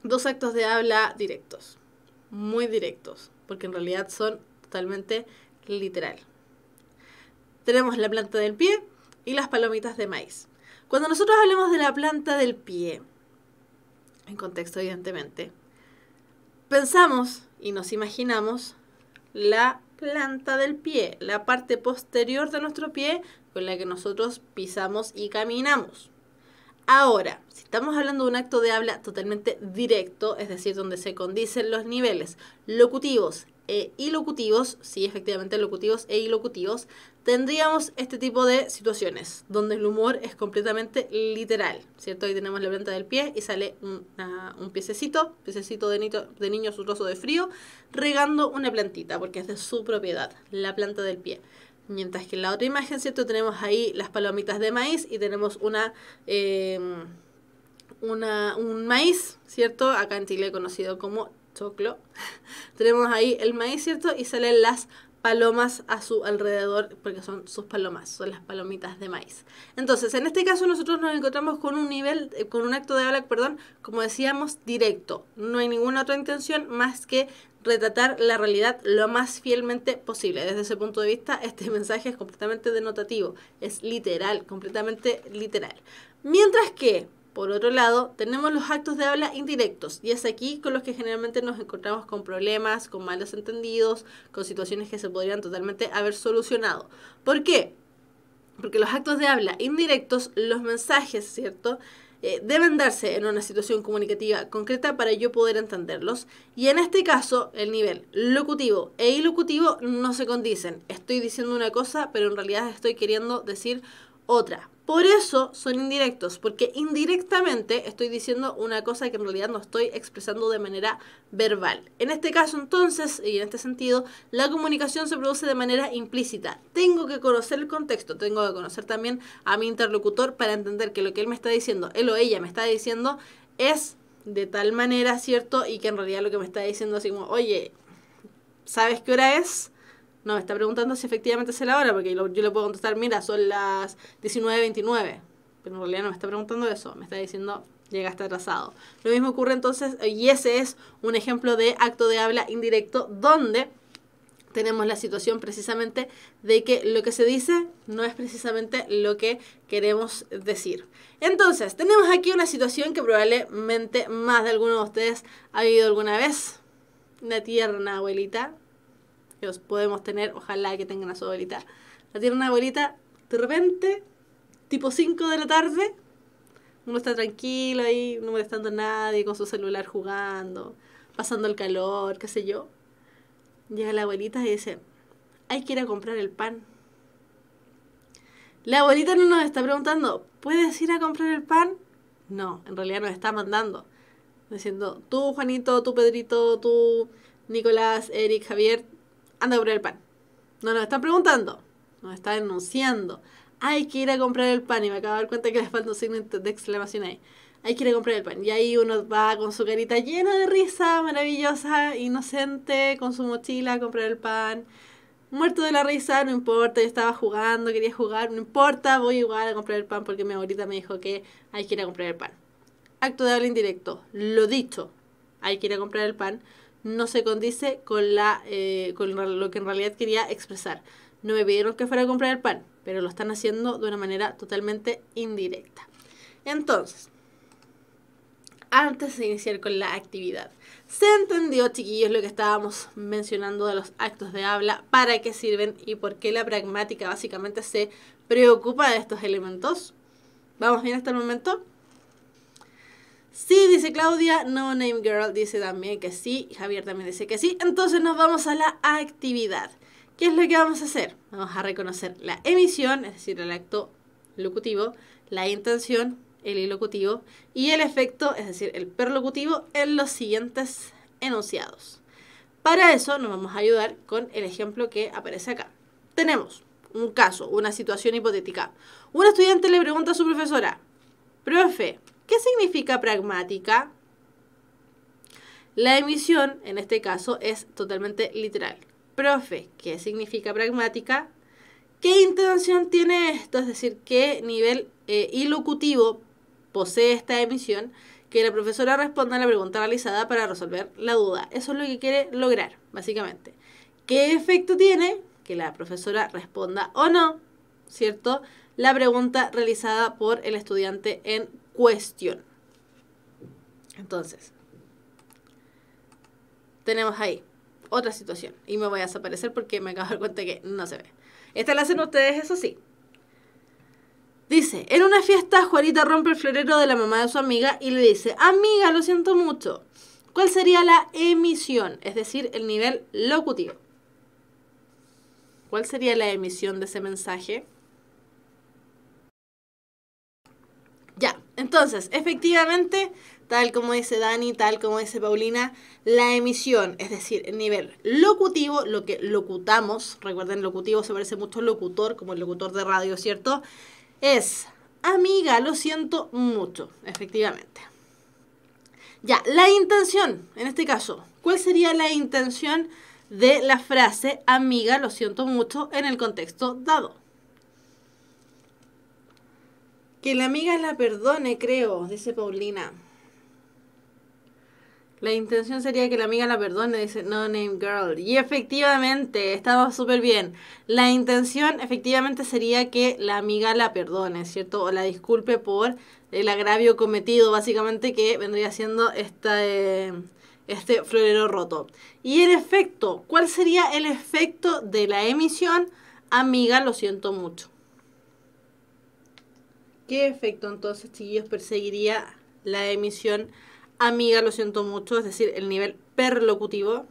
dos actos de habla directos, muy directos, porque en realidad son totalmente literal. Tenemos la planta del pie y las palomitas de maíz. Cuando nosotros hablemos de la planta del pie, en contexto evidentemente, pensamos y nos imaginamos la planta del pie, la parte posterior de nuestro pie con la que nosotros pisamos y caminamos. Ahora, si estamos hablando de un acto de habla totalmente directo, es decir, donde se condicen los niveles locutivos e ilocutivos, sí, efectivamente, locutivos e ilocutivos, tendríamos este tipo de situaciones, donde el humor es completamente literal, ¿cierto? Ahí tenemos la planta del pie y sale un piececito, piececito de, de niño su de frío, regando una plantita, porque es de su propiedad, la planta del pie. Mientras que en la otra imagen, ¿cierto? Tenemos ahí las palomitas de maíz y tenemos una, em, un maíz, ¿cierto? Acá en Chile conocido como choclo. tenemos ahí el maíz, ¿cierto? Y salen las palomas a su alrededor, porque son sus palomas, son las palomitas de maíz. Entonces, en este caso nosotros nos encontramos con un nivel, con un acto de habla, perdón, como decíamos, directo. No hay ninguna otra intención más que retratar la realidad lo más fielmente posible. Desde ese punto de vista, este mensaje es completamente denotativo, es literal, completamente literal. Mientras que por otro lado, tenemos los actos de habla indirectos, y es aquí con los que generalmente nos encontramos con problemas, con malos entendidos, con situaciones que se podrían totalmente haber solucionado. ¿Por qué? Porque los actos de habla indirectos, los mensajes, ¿cierto? Eh, deben darse en una situación comunicativa concreta para yo poder entenderlos. Y en este caso, el nivel locutivo e ilocutivo no se condicen. Estoy diciendo una cosa, pero en realidad estoy queriendo decir otra. Por eso son indirectos, porque indirectamente estoy diciendo una cosa que en realidad no estoy expresando de manera verbal. En este caso entonces, y en este sentido, la comunicación se produce de manera implícita. Tengo que conocer el contexto, tengo que conocer también a mi interlocutor para entender que lo que él me está diciendo, él o ella me está diciendo, es de tal manera, ¿cierto? Y que en realidad lo que me está diciendo es como, oye, ¿sabes qué hora es? No, me está preguntando si efectivamente es la hora, porque yo le puedo contestar, mira, son las 19.29. Pero en realidad no me está preguntando eso, me está diciendo, llegaste atrasado. Lo mismo ocurre entonces, eh, y ese es un ejemplo de acto de habla indirecto donde tenemos la situación precisamente de que lo que se dice no es precisamente lo que queremos decir. Entonces, tenemos aquí una situación que probablemente más de alguno de ustedes ha vivido alguna vez. Una tierna abuelita que los podemos tener, ojalá que tengan a su abuelita. La tiene una abuelita, de repente, tipo 5 de la tarde, uno está tranquilo ahí, no molestando a nadie, con su celular jugando, pasando el calor, qué sé yo. Llega la abuelita y dice, hay que ir a comprar el pan. La abuelita no nos está preguntando, ¿puedes ir a comprar el pan? No, en realidad nos está mandando. Diciendo, tú Juanito, tú Pedrito, tú Nicolás, Eric, Javier, anda a comprar el pan. No nos están preguntando, nos están denunciando. Hay que ir a comprar el pan y me acabo de dar cuenta que le falta un signo de exclamación ahí. Hay que ir a comprar el pan. Y ahí uno va con su carita llena de risa, maravillosa, inocente, con su mochila a comprar el pan. Muerto de la risa, no importa, yo estaba jugando, quería jugar, no importa, voy igual a comprar el pan porque mi abuelita me dijo que hay que ir a comprar el pan. Acto de habla indirecto, lo dicho, hay que ir a comprar el pan no se condice con, la, eh, con lo que en realidad quería expresar. No me pidieron que fuera a comprar el pan, pero lo están haciendo de una manera totalmente indirecta. Entonces, antes de iniciar con la actividad, se entendió, chiquillos, lo que estábamos mencionando de los actos de habla, para qué sirven y por qué la pragmática básicamente se preocupa de estos elementos. ¿Vamos bien hasta el momento? Sí, dice Claudia. No Name Girl dice también que sí. Javier también dice que sí. Entonces nos vamos a la actividad. ¿Qué es lo que vamos a hacer? Vamos a reconocer la emisión, es decir, el acto locutivo, la intención, el ilocutivo, y el efecto, es decir, el perlocutivo, en los siguientes enunciados. Para eso nos vamos a ayudar con el ejemplo que aparece acá. Tenemos un caso, una situación hipotética. Un estudiante le pregunta a su profesora, profe, ¿Qué significa pragmática? La emisión, en este caso, es totalmente literal. Profe, ¿qué significa pragmática? ¿Qué intención tiene esto? Es decir, ¿qué nivel eh, ilocutivo posee esta emisión? Que la profesora responda a la pregunta realizada para resolver la duda. Eso es lo que quiere lograr, básicamente. ¿Qué efecto tiene que la profesora responda o no, ¿cierto? La pregunta realizada por el estudiante en cuestión. Entonces, tenemos ahí otra situación. Y me voy a desaparecer porque me acabo de dar cuenta que no se ve. Esta la hacen ustedes, eso sí. Dice, en una fiesta Juanita rompe el florero de la mamá de su amiga y le dice, amiga, lo siento mucho. ¿Cuál sería la emisión? Es decir, el nivel locutivo. ¿Cuál sería la emisión de ese mensaje? Entonces, efectivamente, tal como dice Dani, tal como dice Paulina, la emisión, es decir, el nivel locutivo, lo que locutamos, recuerden, locutivo se parece mucho al locutor, como el locutor de radio, ¿cierto? Es, amiga, lo siento mucho, efectivamente. Ya, la intención, en este caso, ¿cuál sería la intención de la frase, amiga, lo siento mucho, en el contexto dado? Que la amiga la perdone, creo, dice Paulina. La intención sería que la amiga la perdone, dice No Name Girl. Y efectivamente, estaba súper bien. La intención efectivamente sería que la amiga la perdone, ¿cierto? O la disculpe por el agravio cometido, básicamente que vendría siendo esta, eh, este florero roto. Y el efecto, ¿cuál sería el efecto de la emisión? Amiga, lo siento mucho. ¿Qué efecto entonces, chiquillos, perseguiría la emisión amiga, lo siento mucho, es decir, el nivel perlocutivo?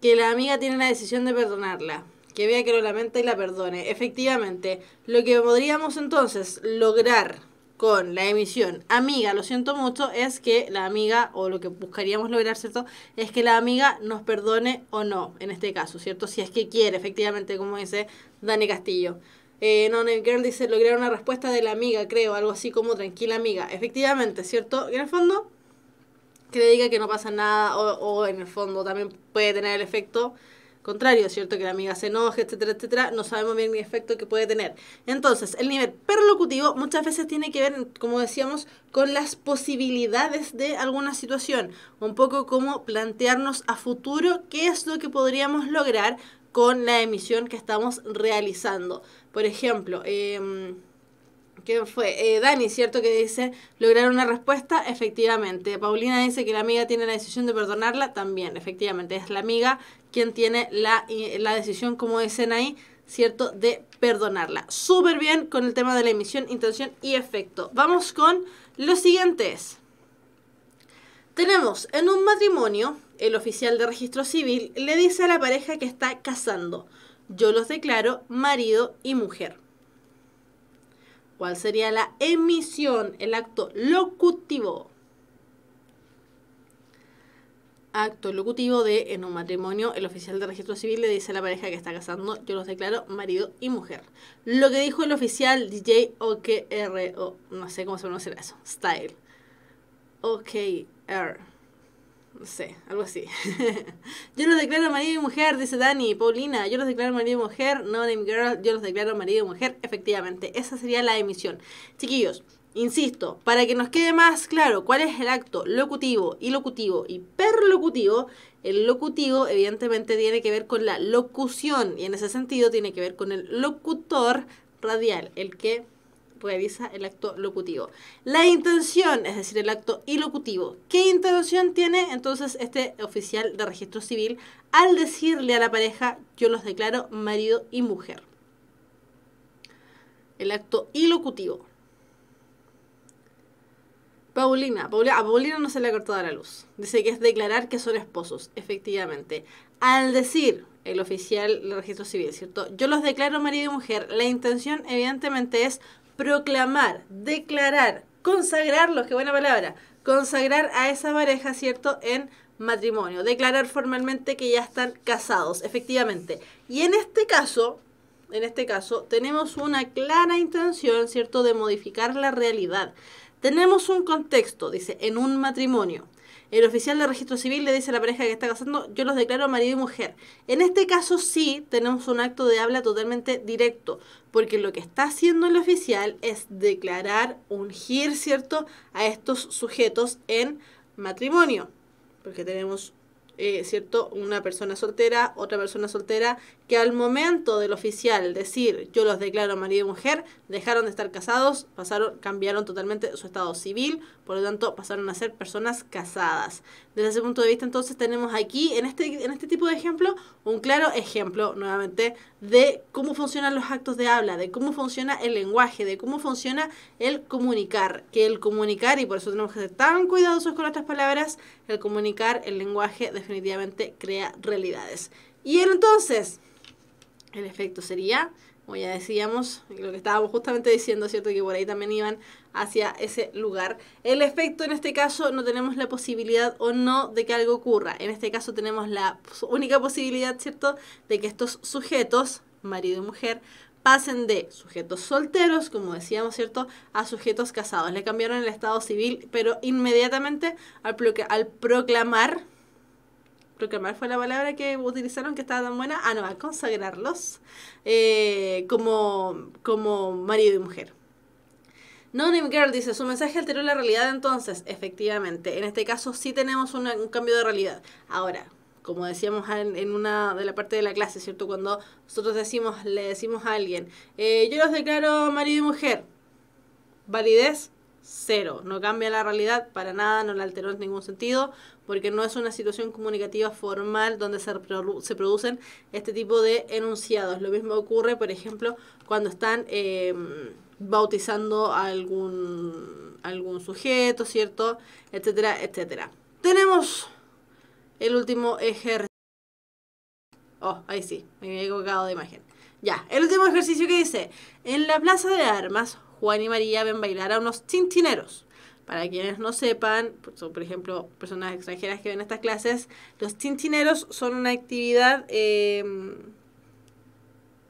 Que la amiga tiene la decisión de perdonarla, que vea que lo lamenta y la perdone. Efectivamente, lo que podríamos entonces lograr con la emisión amiga, lo siento mucho, es que la amiga, o lo que buscaríamos lograr, ¿cierto? Es que la amiga nos perdone o no, en este caso, ¿cierto? Si es que quiere, efectivamente, como dice Dani Castillo. Eh, Nonel Girl dice, lograr una respuesta de la amiga, creo, algo así como tranquila amiga. Efectivamente, ¿cierto? En el fondo, que le diga que no pasa nada o, o, en el fondo también puede tener el efecto contrario, ¿cierto? Que la amiga se enoje, etcétera, etcétera. No sabemos bien el efecto que puede tener. Entonces, el nivel perlocutivo muchas veces tiene que ver, como decíamos, con las posibilidades de alguna situación. Un poco como plantearnos a futuro qué es lo que podríamos lograr con la emisión que estamos realizando. Por ejemplo, em, ¿qué fue? Eh, Dani, ¿cierto? Que dice, lograr una respuesta, efectivamente. Paulina dice que la amiga tiene la decisión de perdonarla, también, efectivamente. Es la amiga quien tiene la, eh, la decisión, como dicen ahí, ¿cierto? De perdonarla. Súper bien con el tema de la emisión, intención y efecto. Vamos con los siguientes. Tenemos en un matrimonio, el oficial de registro civil le dice a la pareja que está casando yo los declaro marido y mujer. ¿Cuál sería la emisión, el acto locutivo? Acto locutivo de en un matrimonio, el oficial de registro civil le dice a la pareja que está casando, yo los declaro marido y mujer. Lo que dijo el oficial DJ OKR, o no sé cómo se pronuncia eso, Style. OKR no sé, algo así. yo los declaro marido y mujer, dice Dani. Paulina, yo los declaro marido y mujer. No Name Girl, yo los declaro marido y mujer. Efectivamente, esa sería la emisión. Chiquillos, insisto, para que nos quede más claro cuál es el acto locutivo, ilocutivo y perlocutivo, el locutivo evidentemente tiene que ver con la locución y en ese sentido tiene que ver con el locutor radial, el que realiza el acto locutivo. La intención, es decir, el acto ilocutivo. ¿Qué intención tiene entonces este oficial de registro civil al decirle a la pareja yo los declaro marido y mujer? El acto ilocutivo. Paulina, Paulina, a Paulina no se le ha cortado la luz. Dice que es declarar que son esposos, efectivamente. Al decir el oficial de registro civil, ¿cierto? Yo los declaro marido y mujer. La intención, evidentemente, es proclamar, declarar, consagrar, consagrarlos, qué buena palabra, consagrar a esa pareja, ¿cierto?, en matrimonio, declarar formalmente que ya están casados, efectivamente. Y en este caso, en este caso, tenemos una clara intención, ¿cierto?, de modificar la realidad. Tenemos un contexto, dice, en un matrimonio. El oficial de registro civil le dice a la pareja que está casando, yo los declaro marido y mujer. En este caso sí tenemos un acto de habla totalmente directo, porque lo que está haciendo el oficial es declarar, ungir, ¿cierto?, a estos sujetos en matrimonio, porque tenemos eh, ¿cierto? Una persona soltera, otra persona soltera que al momento del oficial decir yo los declaro marido y mujer, dejaron de estar casados, pasaron, cambiaron totalmente su estado civil, por lo tanto pasaron a ser personas casadas. Desde ese punto de vista entonces tenemos aquí, en este, en este tipo de ejemplo, un claro ejemplo nuevamente de cómo funcionan los actos de habla, de cómo funciona el lenguaje, de cómo funciona el comunicar, que el comunicar, y por eso tenemos que ser tan cuidadosos con nuestras palabras, el comunicar, el lenguaje definitivamente crea realidades. Y entonces, el efecto sería, como ya decíamos, lo que estábamos justamente diciendo, ¿cierto? Que por ahí también iban hacia ese lugar. El efecto en este caso no tenemos la posibilidad o no de que algo ocurra. En este caso tenemos la única posibilidad, ¿cierto? De que estos sujetos, marido y mujer, pasen de sujetos solteros, como decíamos, ¿cierto?, a sujetos casados. Le cambiaron el estado civil, pero inmediatamente al, al proclamar que mal fue la palabra que utilizaron que estaba tan buena, ah, no, a consagrarlos eh, como, como marido y mujer. No Name Girl dice, su mensaje alteró la realidad entonces, efectivamente, en este caso sí tenemos un cambio de realidad. Ahora, como decíamos en, una de la parte de la clase, ¿cierto? Cuando nosotros decimos, le decimos a alguien, eh, yo los declaro marido y mujer, validez cero. No cambia la realidad para nada, no la alteró en ningún sentido, porque no es una situación comunicativa formal donde se, producen este tipo de enunciados. Lo mismo ocurre, por ejemplo, cuando están em, bautizando a algún, algún sujeto, ¿cierto? Etcétera, etcétera. Tenemos el último ejercicio. Oh, ahí sí, me he equivocado de imagen. Ya, el último ejercicio que dice, en la plaza de armas Juan y María ven bailar a unos tintineros. Para quienes no sepan, pues, son, por ejemplo, personas extranjeras que ven estas clases, los tintineros son una actividad em,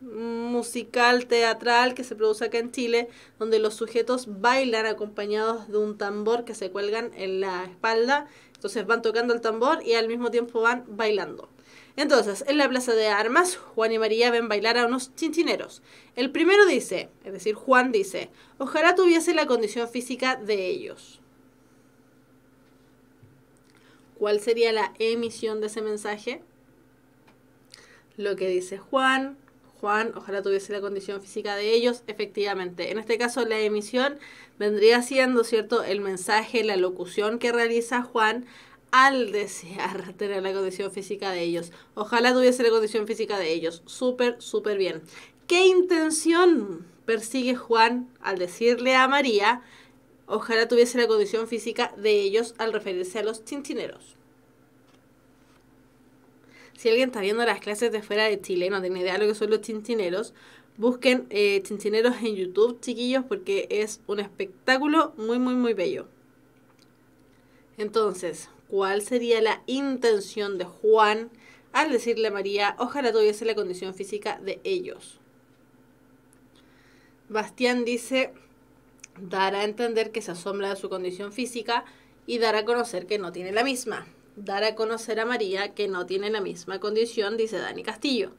musical, teatral que se produce acá en Chile, donde los sujetos bailan acompañados de un tambor que se cuelgan en la espalda. Entonces van tocando el tambor y al mismo tiempo van bailando. Entonces, en la plaza de armas, Juan y María ven bailar a unos chinchineros. El primero dice, es decir, Juan dice, ojalá tuviese la condición física de ellos. ¿Cuál sería la emisión de ese mensaje? Lo que dice Juan, Juan, ojalá tuviese la condición física de ellos, efectivamente. En este caso, la emisión vendría siendo, ¿cierto?, el mensaje, la locución que realiza Juan al desear tener la condición física de ellos. Ojalá tuviese la condición física de ellos. Súper, súper bien. ¿Qué intención persigue Juan al decirle a María, ojalá tuviese la condición física de ellos al referirse a los chinchineros? Si alguien está viendo las clases de fuera de Chile no tiene idea de lo que son los chinchineros busquen chinchineros eh, en YouTube, chiquillos, porque es un espectáculo muy, muy, muy bello. Entonces, cuál sería la intención de Juan al decirle a María, ojalá tuviese la condición física de ellos. Bastián dice, dar a entender que se asombra de su condición física y dar a conocer que no tiene la misma. Dar a conocer a María que no tiene la misma condición, dice Dani Castillo.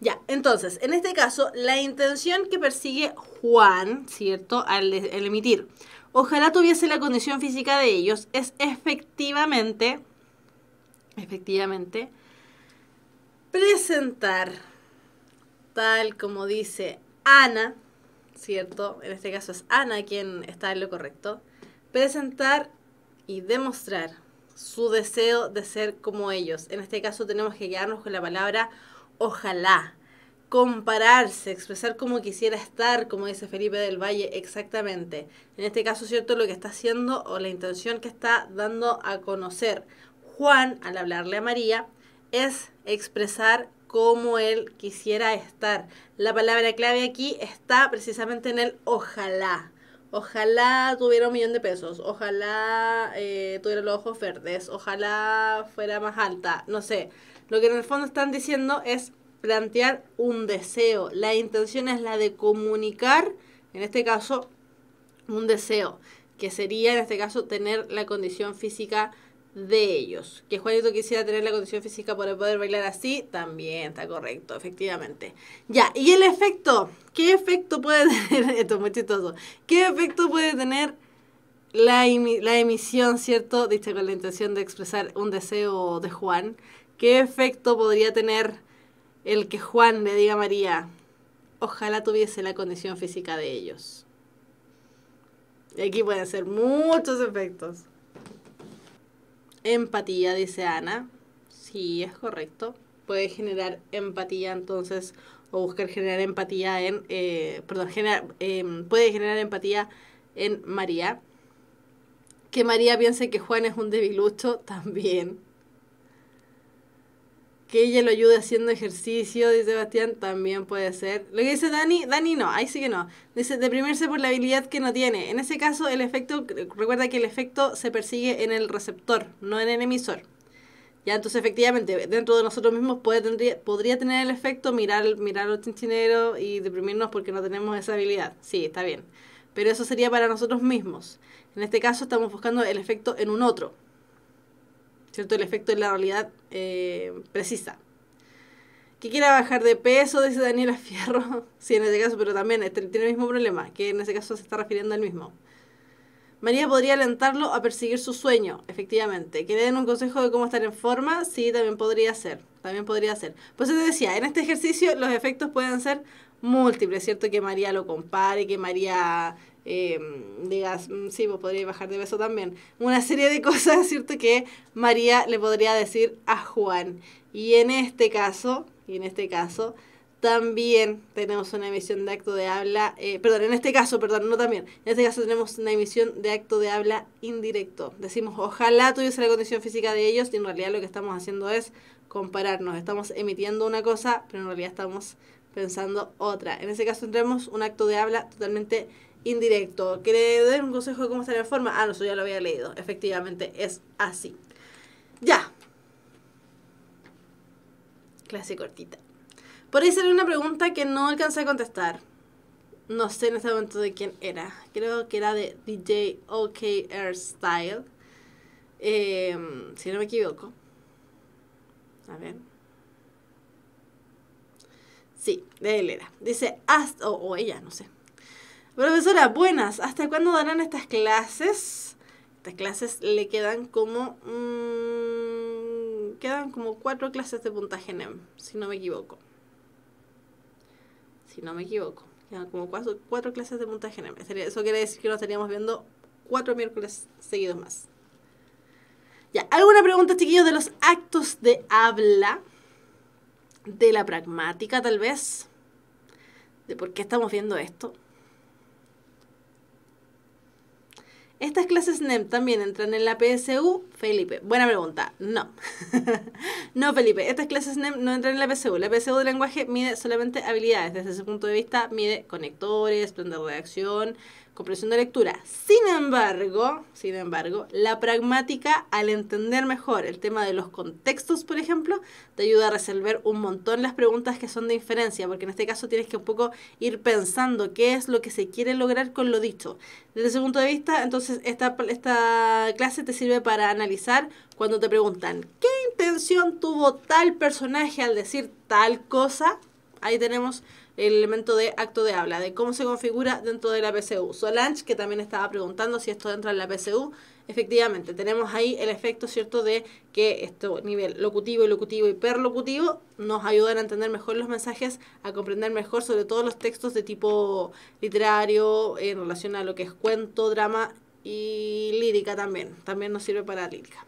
Ya, entonces, en este caso, la intención que persigue Juan, ¿cierto?, al emitir Ojalá tuviese la condición física de ellos. Es efectivamente, efectivamente, presentar, tal como dice Ana, ¿cierto? En este caso es Ana quien está en lo correcto. Presentar y demostrar su deseo de ser como ellos. En este caso tenemos que quedarnos con la palabra ojalá compararse, expresar como quisiera estar, como dice Felipe del Valle, exactamente. En este caso, ¿cierto? Lo que está haciendo o la intención que está dando a conocer Juan al hablarle a María es expresar como él quisiera estar. La palabra clave aquí está precisamente en el ojalá. Ojalá tuviera un millón de pesos, ojalá eh, tuviera los ojos verdes, ojalá fuera más alta, no sé. Lo que en el fondo están diciendo es plantear un deseo, la intención es la de comunicar, en este caso, un deseo, que sería en este caso tener la condición física de ellos. Que Juanito quisiera tener la condición física para poder bailar así, también está correcto, efectivamente. Ya, ¿y el efecto? ¿Qué efecto puede tener? Esto es ¿Qué efecto puede tener la, la emisión, cierto? Dice con la intención de expresar un deseo de Juan. ¿Qué efecto podría tener? el que Juan le diga a María, ojalá tuviese la condición física de ellos. Y aquí pueden ser muchos efectos. Empatía, dice Ana. Sí, es correcto. Puede generar empatía entonces, o buscar generar empatía en, eh, em, puede generar empatía en María. Que María piense que Juan es un debilucho también que ella lo ayude haciendo ejercicio, dice Bastián, también puede ser. Lo que dice Dani, Dani no, ahí sí que no. Dice deprimirse por la habilidad que no tiene. En ese caso, el efecto, recuerda que el efecto se persigue en el receptor, no en el emisor. Ya, entonces efectivamente, dentro de nosotros mismos puede, tendría, podría tener el efecto mirar, mirar los chinchineros y deprimirnos porque no tenemos esa habilidad. Sí, está bien. Pero eso sería para nosotros mismos. En este caso estamos buscando el efecto en un otro. ¿Cierto? El efecto en la realidad eh, precisa. Que quiera bajar de peso, dice Daniela Fierro. sí, en ese caso, pero también este, tiene el mismo problema, que en ese caso se está refiriendo al mismo. María podría alentarlo a perseguir su sueño, efectivamente. Que le den un consejo de cómo estar en forma, sí, también podría ser. También podría ser. Pues te decía, en este ejercicio los efectos pueden ser múltiples, ¿cierto? Que María lo compare, que María eh, digas, mm, sí, vos podrías bajar de beso también. Una serie de cosas, ¿cierto? Que María le podría decir a Juan. Y en este caso, y en este caso, también tenemos una emisión de acto de habla, eh, perdón, en este caso, perdón, no también, en este caso tenemos una emisión de acto de habla indirecto. Decimos, ojalá tuviese la condición física de ellos y en realidad lo que estamos haciendo es compararnos. Estamos emitiendo una cosa, pero en realidad estamos pensando otra. En ese caso tendremos un acto de habla totalmente indirecto, que dar un consejo de cómo estar en forma. Ah, no, eso ya lo había leído. Efectivamente, es así. Ya. Clase cortita. Por ahí salió una pregunta que no alcancé a contestar. No sé en este momento de quién era. Creo que era de DJ OKR Style. Em, si no me equivoco. A ver. Sí, de él era. Dice, hasta, o ella, no sé. Profesora, buenas. ¿Hasta cuándo darán estas clases? Estas clases le quedan como... Mm, quedan como cuatro clases de puntaje si no me equivoco. Si no me equivoco. Quedan como cuatro, clases de puntaje NEM. Eso quiere decir que nos estaríamos viendo cuatro miércoles seguidos más. Ya, ¿alguna pregunta, chiquillos, de los actos de habla? De la pragmática, tal vez. De por qué estamos viendo esto. ¿Estas clases NEM también entran en la PSU? Felipe, buena pregunta. No. no, Felipe, estas clases NEM no entran en la PSU. La PSU de lenguaje mide solamente habilidades. Desde ese punto de vista, mide conectores, plan de redacción, comprensión de lectura. Sin embargo, sin embargo, la pragmática, al entender mejor el tema de los contextos, por ejemplo, te ayuda a resolver un montón las preguntas que son de inferencia, porque en este caso tienes que un poco ir pensando qué es lo que se quiere lograr con lo dicho. Desde ese punto de vista, entonces, esta, esta clase te sirve para analizar cuando te preguntan, ¿qué intención tuvo tal personaje al decir tal cosa? Ahí tenemos el elemento de acto de habla, de cómo se configura dentro de la PCU. Solange, que también estaba preguntando si esto entra en la PCU, efectivamente, tenemos ahí el efecto, ¿cierto?, de que este nivel locutivo, locutivo y perlocutivo nos ayudan a entender mejor los mensajes, a comprender mejor sobre todo los textos de tipo literario en relación a lo que es cuento, drama y lírica también. También nos sirve para lírica.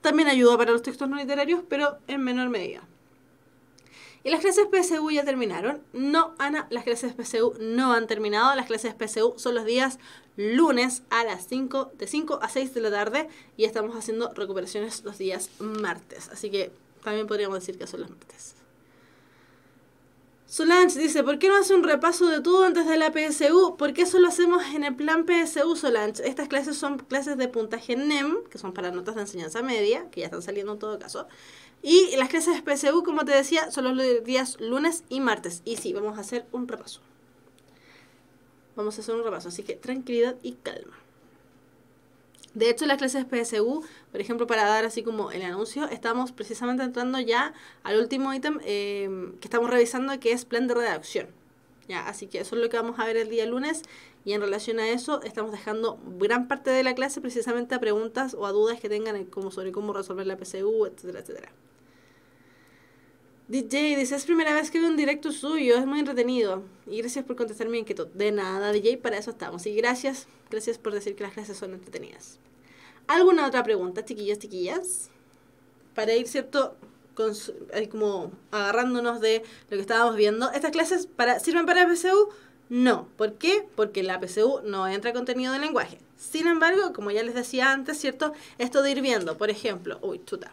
También ayuda para los textos no literarios, pero en menor medida. ¿Y las clases PSU ya terminaron? No, Ana, las clases PSU no han terminado. Las clases PSU son los días lunes a las 5, de 5 a 6 de la tarde y estamos haciendo recuperaciones los días martes. Así que también podríamos decir que son los martes. Solange dice, ¿por qué no hace un repaso de todo antes de la PSU? ¿Por qué lo hacemos en el plan PSU, Solange? Estas clases son clases de puntaje NEM, que son para notas de enseñanza media, que ya están saliendo en todo caso. Y las clases de PSU, como te decía, son los días lunes y martes. Y sí, vamos a hacer un repaso. Vamos a hacer un repaso, así que tranquilidad y calma. De hecho, las clases de PSU, por ejemplo, para dar así como el anuncio, estamos precisamente entrando ya al último ítem em, que estamos revisando, que es plan de redacción. Ya, así que eso es lo que vamos a ver el día lunes y en relación a eso estamos dejando gran parte de la clase precisamente a preguntas o a dudas que tengan eh, como sobre cómo resolver la PSU, etcétera, etcétera. DJ, dice, es primera vez que veo un directo suyo, es muy entretenido. Y gracias por contestar mi inquietud. De nada, DJ, para eso estamos. Y gracias, gracias por decir que las clases son entretenidas. ¿Alguna otra pregunta, chiquillos, chiquillas? Para ir, ¿cierto? como agarrándonos de lo que estábamos viendo. ¿Estas clases para, sirven para la PCU? No. ¿Por qué? Porque la PCU no entra contenido de lenguaje. Sin embargo, como ya les decía antes, ¿cierto? Esto de ir viendo, por ejemplo, uy, chuta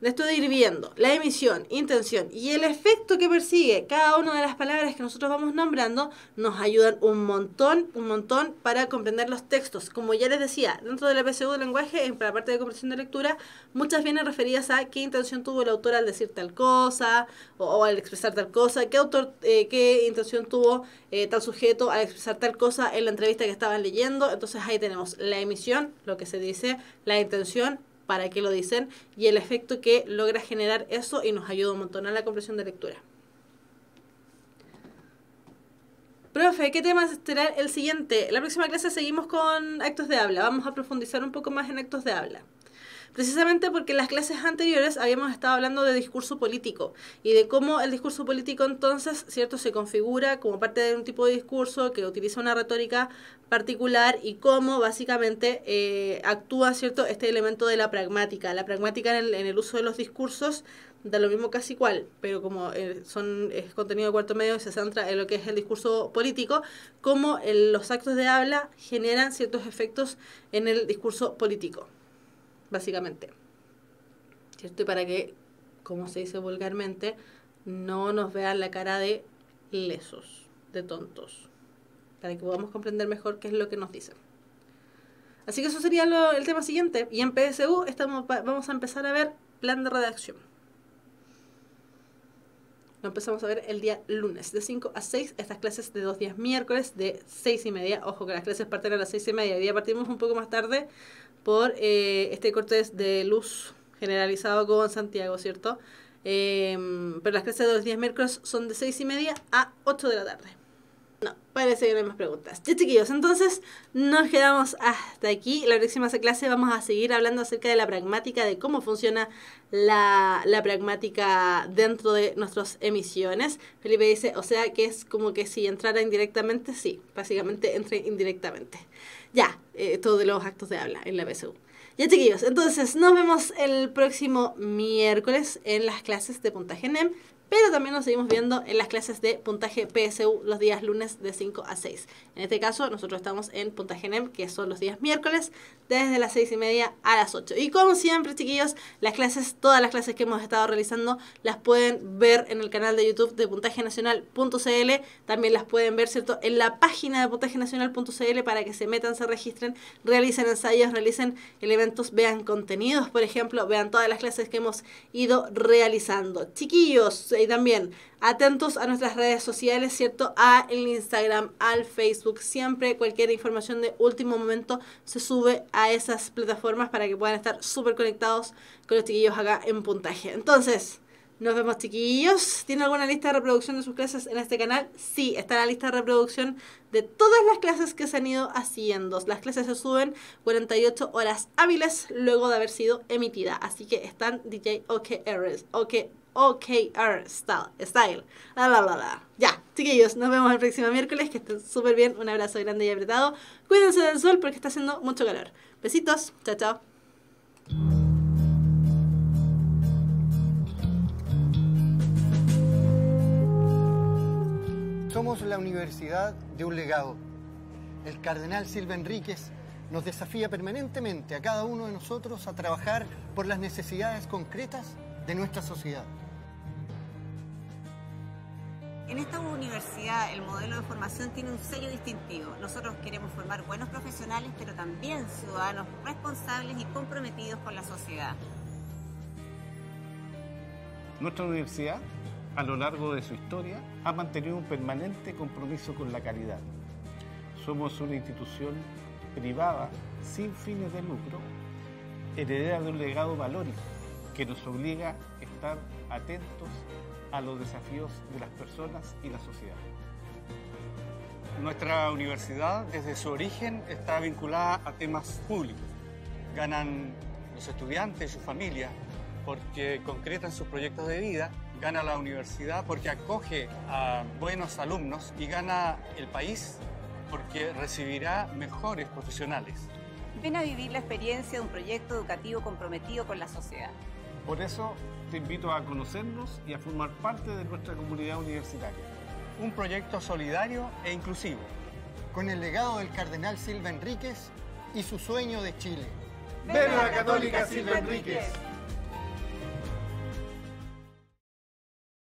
de esto de ir viendo la emisión, intención y el efecto que persigue cada una de las palabras que nosotros vamos nombrando, nos ayudan un montón, un montón para comprender los textos. Como ya les decía, dentro de la PSU del lenguaje, en la parte de comprensión de lectura, muchas vienen referidas a qué intención tuvo el autor al decir tal cosa o, al expresar tal cosa, qué autor, eh, qué intención tuvo eh, tal sujeto al expresar tal cosa en la entrevista que estaban leyendo. Entonces ahí tenemos la emisión, lo que se dice, la intención, para qué lo dicen y el efecto que logra generar eso y nos ayuda un montón a la comprensión de lectura. Profe, ¿qué temas será este? el siguiente? La próxima clase seguimos con actos de habla. Vamos a profundizar un poco más en actos de habla precisamente porque en las clases anteriores habíamos estado hablando de discurso político y de cómo el discurso político entonces, ¿cierto?, se configura como parte de un tipo de discurso que utiliza una retórica particular y cómo básicamente eh, actúa, ¿cierto?, este elemento de la pragmática. La pragmática en el, uso de los discursos da lo mismo casi cual, pero como eh, son es contenido de cuarto medio y se centra en lo que es el discurso político, cómo los actos de habla generan ciertos efectos en el discurso político básicamente. ¿Cierto? Y para que, como se dice vulgarmente, no nos vean la cara de lesos, de tontos, para que podamos comprender mejor qué es lo que nos dicen. Así que eso sería lo, el tema siguiente. Y en PSU estamos, vamos a empezar a ver plan de redacción. Lo empezamos a ver el día lunes, de 5 a 6, estas clases de dos días miércoles, de 6 y media. Ojo que las clases parten a las 6 y media. y día partimos un poco más tarde por eh, este corte de luz generalizado con Santiago, ¿cierto? Em, pero las clases de los días miércoles son de seis y media a 8 de la tarde. Parece seguir no más preguntas. Ya chiquillos, entonces nos quedamos hasta aquí. La próxima clase vamos a seguir hablando acerca de la pragmática, de cómo funciona la, pragmática dentro de nuestras emisiones. Felipe dice, o sea que es como que si entrara indirectamente, sí, básicamente entre indirectamente. Ya, eh, todos los actos de habla en la PSU. Ya chiquillos, entonces nos vemos el próximo miércoles en las clases de puntaje NEM pero también nos seguimos viendo en las clases de puntaje PSU los días lunes de 5 a 6. En este caso, nosotros estamos en puntaje NEM, que son los días miércoles, desde las 6 y media a las 8. Y como siempre, chiquillos, las clases, todas las clases que hemos estado realizando, las pueden ver en el canal de YouTube de puntajenacional.cl. También las pueden ver, ¿cierto?, en la página de puntajenacional.cl para que se metan, se registren, realicen ensayos, realicen elementos, vean contenidos, por ejemplo, vean todas las clases que hemos ido realizando. Chiquillos, y también atentos a nuestras redes sociales, ¿cierto? A el Instagram, al Facebook. Siempre cualquier información de último momento se sube a esas plataformas para que puedan estar súper conectados con los chiquillos acá en puntaje. Entonces, nos vemos chiquillos. ¿Tiene alguna lista de reproducción de sus clases en este canal? Sí, está la lista de reproducción de todas las clases que se han ido haciendo. Las clases se suben 48 horas hábiles luego de haber sido emitida. Así que están DJ OKRs, OK OKR Style. style. La, la, la, la. Ya, chiquillos, nos vemos el próximo miércoles. Que estén súper bien. Un abrazo grande y apretado. Cuídense del sol porque está haciendo mucho calor. Besitos. Chao, chao. Somos la Universidad de un Legado. El cardenal Silva Enríquez nos desafía permanentemente a cada uno de nosotros a trabajar por las necesidades concretas de nuestra sociedad. En esta universidad el modelo de formación tiene un sello distintivo. Nosotros queremos formar buenos profesionales, pero también ciudadanos responsables y comprometidos con la sociedad. Nuestra universidad, a lo largo de su historia, ha mantenido un permanente compromiso con la calidad. Somos una institución privada, sin fines de lucro, heredera de un legado valórico que nos obliga a estar atentos a los desafíos de las personas y la sociedad. Nuestra universidad desde su origen está vinculada a temas públicos. Ganan los estudiantes, sus familias, porque concretan sus proyectos de vida, gana la universidad porque acoge a buenos alumnos y gana el país porque recibirá mejores profesionales. Ven a vivir la experiencia de un proyecto educativo comprometido con la sociedad. Por eso te invito a conocernos y a formar parte de nuestra comunidad universitaria. Un proyecto solidario e inclusivo. Con el legado del cardenal Silva Enríquez y su sueño de Chile. Ven la Católica Silva Enríquez.